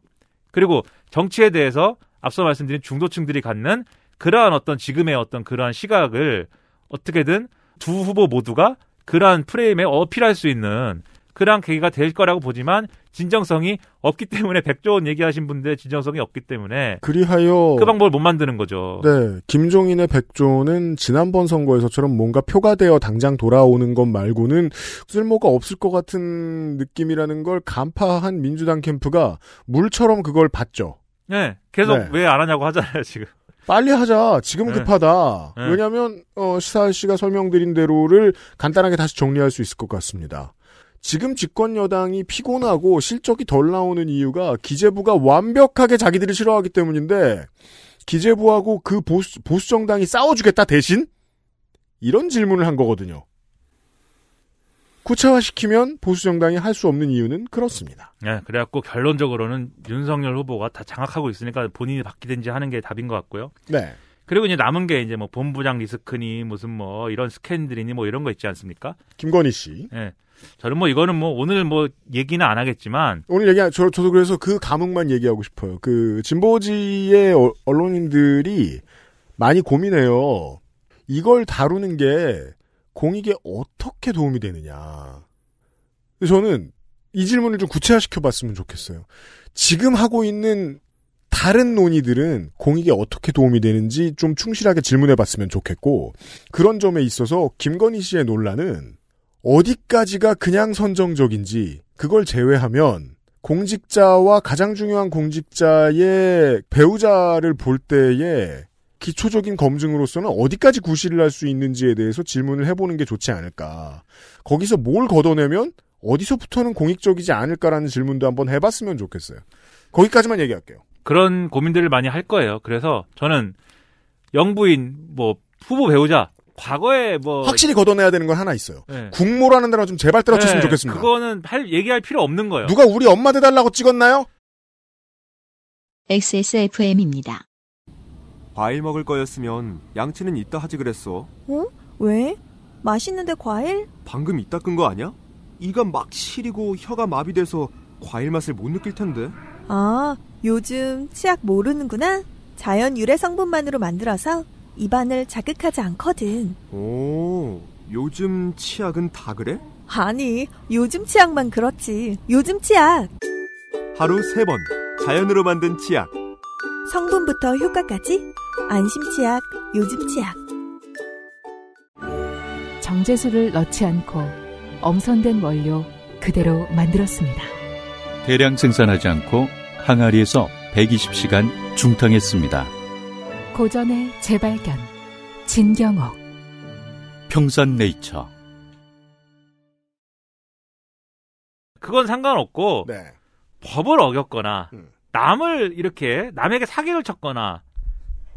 그리고 정치에 대해서 앞서 말씀드린 중도층들이 갖는 그러한 어떤 지금의 어떤 그러한 시각을 어떻게든 두 후보 모두가 그러한 프레임에 어필할 수 있는 그런 계기가 될 거라고 보지만 진정성이 없기 때문에 백조원 얘기하신 분들의 진정성이 없기 때문에 그리하여 그 방법을 못 만드는 거죠. 네, 김종인의 백조원은 지난번 선거에서처럼 뭔가 표가 되어 당장 돌아오는 것 말고는 쓸모가 없을 것 같은 느낌이라는 걸 간파한 민주당 캠프가 물처럼 그걸 봤죠. 네, 계속 네. 왜안 하냐고 하잖아요 지금. 빨리 하자. 지금 네. 급하다. 네. 네. 왜냐하면 어, 시사 씨가 설명드린 대로를 간단하게 다시 정리할 수 있을 것 같습니다. 지금 집권 여당이 피곤하고 실적이 덜 나오는 이유가 기재부가 완벽하게 자기들을 싫어하기 때문인데 기재부하고 그 보수, 보수 정당이 싸워주겠다 대신 이런 질문을 한 거거든요. 구체화시키면 보수 정당이 할 수 없는 이유는 그렇습니다. 네, 그래갖고 결론적으로는 윤석열 후보가 다 장악하고 있으니까 본인이 바뀌든지 하는 게 답인 것 같고요. 네. 그리고 이제 남은 게 이제 뭐 본부장 리스크니 무슨 뭐 이런 스캔들이니 뭐 이런 거 있지 않습니까? 김건희 씨. 예. 네. 저는 뭐 이거는 뭐 오늘 뭐 얘기는 안 하겠지만 오늘 얘기 저 저도 그래서 그 감흥만 얘기하고 싶어요. 그 진보지의 어, 언론인들이 많이 고민해요. 이걸 다루는 게 공익에 어떻게 도움이 되느냐. 저는 이 질문을 좀 구체화시켜 봤으면 좋겠어요. 지금 하고 있는 다른 논의들은 공익에 어떻게 도움이 되는지 좀 충실하게 질문해 봤으면 좋겠고, 그런 점에 있어서 김건희 씨의 논란은 어디까지가 그냥 선정적인지, 그걸 제외하면 공직자와 가장 중요한 공직자의 배우자를 볼 때에 기초적인 검증으로서는 어디까지 구실을 할 수 있는지에 대해서 질문을 해보는 게 좋지 않을까. 거기서 뭘 걷어내면 어디서부터는 공익적이지 않을까라는 질문도 한번 해봤으면 좋겠어요. 거기까지만 얘기할게요. 그런 고민들을 많이 할 거예요. 그래서 저는 영부인 뭐 후보 배우자 과거에 뭐 확실히 걷어내야 되는 건 하나 있어요. 네. 국모라는 데나 좀 제발 때려쳤으면 네, 좋겠습니다. 그거는 할 얘기할 필요 없는 거예요. 누가 우리 엄마 돼달라고 찍었나요? XSFM입니다. 과일 먹을 거였으면 양치는 이따 하지 그랬어. 어? 왜? 맛있는데 과일? 방금 이따 끈 거 아니야? 이가 막 시리고 혀가 마비돼서 과일 맛을 못 느낄 텐데. 아, 요즘 치약 모르는구나. 자연 유래 성분만으로 만들어서 입안을 자극하지 않거든. 오, 요즘 치약은 다 그래? 아니, 요즘 치약만 그렇지. 요즘 치약. 하루 세 번 자연으로 만든 치약. 성분부터 효과까지 안심 치약, 요즘 치약. 정제수를 넣지 않고 엄선된 원료 그대로 만들었습니다. 대량 생산하지 않고 항아리에서 120시간 중탕했습니다. 고전의 재발견 진경옥 평산네이처 그건 상관없고 네. 법을 어겼거나 음. 남을 이렇게 남에게 사기를 쳤거나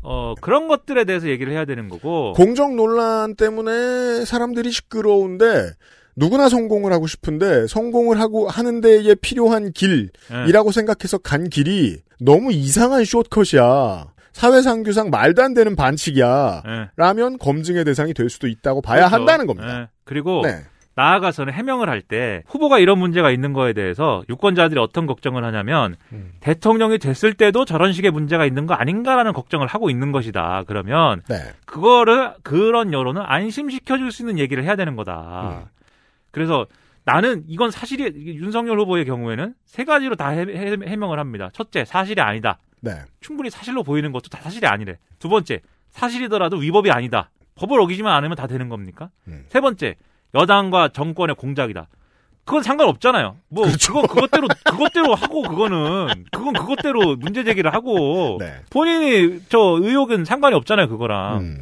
어 그런 것들에 대해서 얘기를 해야 되는 거고 공정 논란 때문에 사람들이 시끄러운데 누구나 성공을 하고 싶은데 성공을 하고 하는 데에 필요한 길이라고 네. 생각해서 간 길이 너무 이상한 쇼트컷이야. 사회상규상 말도 안 되는 반칙이야. 네. 라면 검증의 대상이 될 수도 있다고 봐야 그렇죠. 한다는 겁니다. 예. 네. 그리고 나아가서는 해명을 할 때 후보가 이런 문제가 있는 거에 대해서 유권자들이 어떤 걱정을 하냐면 음. 대통령이 됐을 때도 저런 식의 문제가 있는 거 아닌가라는 걱정을 하고 있는 것이다. 그러면 네. 그거를 그런 여론을 안심시켜 줄 수 있는 얘기를 해야 되는 거다. 음. 그래서 나는 이건 사실이 윤석열 후보의 경우에는 세 가지로 다 해, 명을 합니다. 첫째, 사실이 아니다. 네. 충분히 사실로 보이는 것도 다 사실이 아니래. 두 번째, 사실이더라도 위법이 아니다. 법을 어기지만 않으면 다 되는 겁니까? 음. 세 번째, 여당과 정권의 공작이다. 그건 상관없잖아요. 뭐 그렇죠. 그거 그것대로 그것대로 하고 그거는 그건 그것대로 문제 제기를 하고 네. 본인이 저 의혹은 상관이 없잖아요, 그거랑. 음.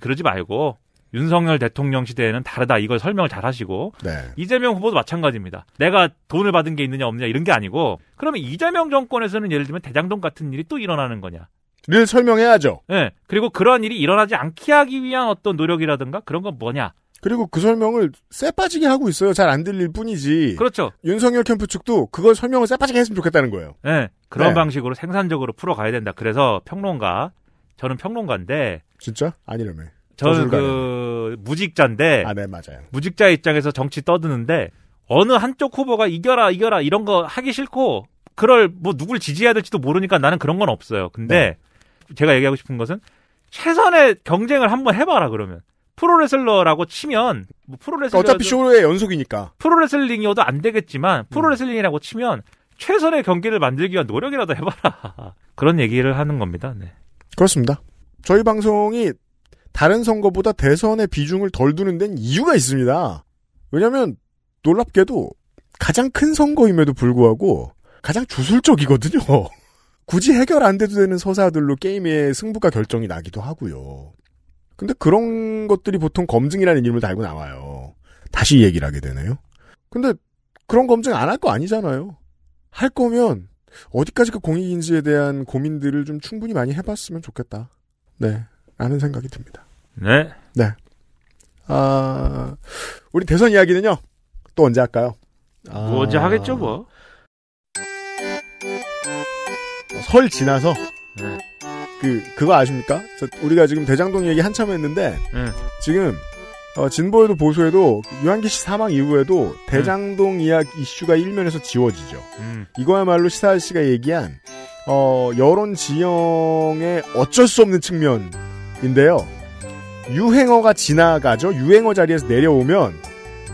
그러지 말고 윤석열 대통령 시대에는 다르다 이걸 설명을 잘 하시고 네. 이재명 후보도 마찬가지입니다. 내가 돈을 받은 게 있느냐 없느냐 이런 게 아니고 그러면 이재명 정권에서는 예를 들면 대장동 같은 일이 또 일어나는 거냐? 를 설명해야죠. 네. 그리고 그런 일이 일어나지 않게 하기 위한 어떤 노력이라든가 그런 건 뭐냐? 그리고 그 설명을 쎄빠지게 하고 있어요. 잘 안 들릴 뿐이지. 그렇죠. 윤석열 캠프 측도 그걸 설명을 쎄빠지게 했으면 좋겠다는 거예요. 네. 그런 네. 방식으로 생산적으로 풀어가야 된다. 그래서 평론가, 저는 평론가인데. 진짜? 아니라며. 저는 그 무직자인데 아, 네, 맞아요. 무직자 입장에서 정치 떠드는데 어느 한쪽 후보가 이겨라 이겨라 이런 거 하기 싫고 그럴 뭐 누굴 지지해야 될지도 모르니까 나는 그런 건 없어요. 근데 네. 제가 얘기하고 싶은 것은 최선의 경쟁을 한번 해봐라 그러면 프로레슬러라고 치면 뭐 프로레슬러 그러니까 어차피 쇼의 연속이니까 프로레슬링이어도 안 되겠지만 음. 프로레슬링이라고 치면 최선의 경기를 만들기 위한 노력이라도 해봐라 그런 얘기를 하는 겁니다. 네. 그렇습니다. 저희 방송이 다른 선거보다 대선의 비중을 덜 두는 데는 이유가 있습니다. 왜냐하면 놀랍게도 가장 큰 선거임에도 불구하고 가장 주술적이거든요. 굳이 해결 안 돼도 되는 서사들로 게임의 승부가 결정이 나기도 하고요. 근데 그런 것들이 보통 검증이라는 이름을 달고 나와요. 다시 얘기를 하게 되네요. 근데 그런 검증 안 할 거 아니잖아요. 할 거면 어디까지가 공익인지에 대한 고민들을 좀 충분히 많이 해봤으면 좋겠다. 네. 라는 생각이 듭니다. 네. 네. 아, 우리 대선 이야기는요, 또 언제 할까요? 아... 뭐 언제 하겠죠, 뭐. 설 지나서, 네. 그, 그거 아십니까? 우리가 지금 대장동 얘기 한참 했는데, 네. 지금, 어, 진보에도 보수에도 유한기 씨 사망 이후에도 대장동 음. 이야기 이슈가 일면에서 지워지죠. 음. 이거야말로 시사할 씨가 얘기한 어, 여론 지형의 어쩔 수 없는 측면 인데요. 유행어가 지나가죠. 유행어 자리에서 내려오면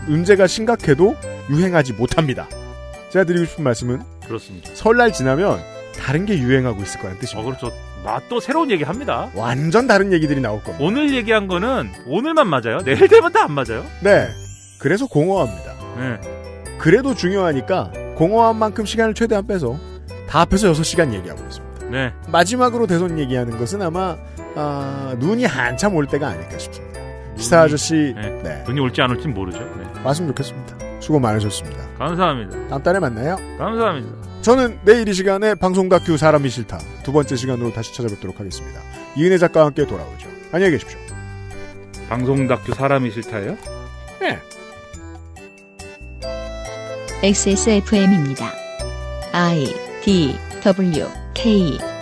문제가 심각해도 유행하지 못합니다. 제가 드리고 싶은 말씀은 그렇습니다. 설날 지나면 다른 게 유행하고 있을 거라는 뜻입니다. 어, 그렇죠. 나또 새로운 얘기 합니다. 완전 다른 얘기들이 나올 겁니다. 오늘 얘기한 거는 오늘만 맞아요. 내일 되면 다안 맞아요. 네. 그래서 공허합니다. 네. 그래도 중요하니까 공허한 만큼 시간을 최대한 빼서 다 합해서 6시간 얘기하고 있습니다. 네. 마지막으로 대선 얘기하는 것은 아마 아, 눈이 한참 올 때가 아닐까 싶습니다. 기사 아저씨, 네. 네. 눈이 올지 안 올지 모르죠. 네. 왔으면 좋겠습니다. 수고 많으셨습니다. 감사합니다. 다음 달에 만나요. 감사합니다. 저는 내일 이 시간에 방송 다큐 사람이 싫다 두 번째 시간으로 다시 찾아뵙도록 하겠습니다. 이은혜 작가와 함께 돌아오죠. 안녕히 계십시오. 방송 다큐 사람이 싫다요 네. XSFM입니다. I D W K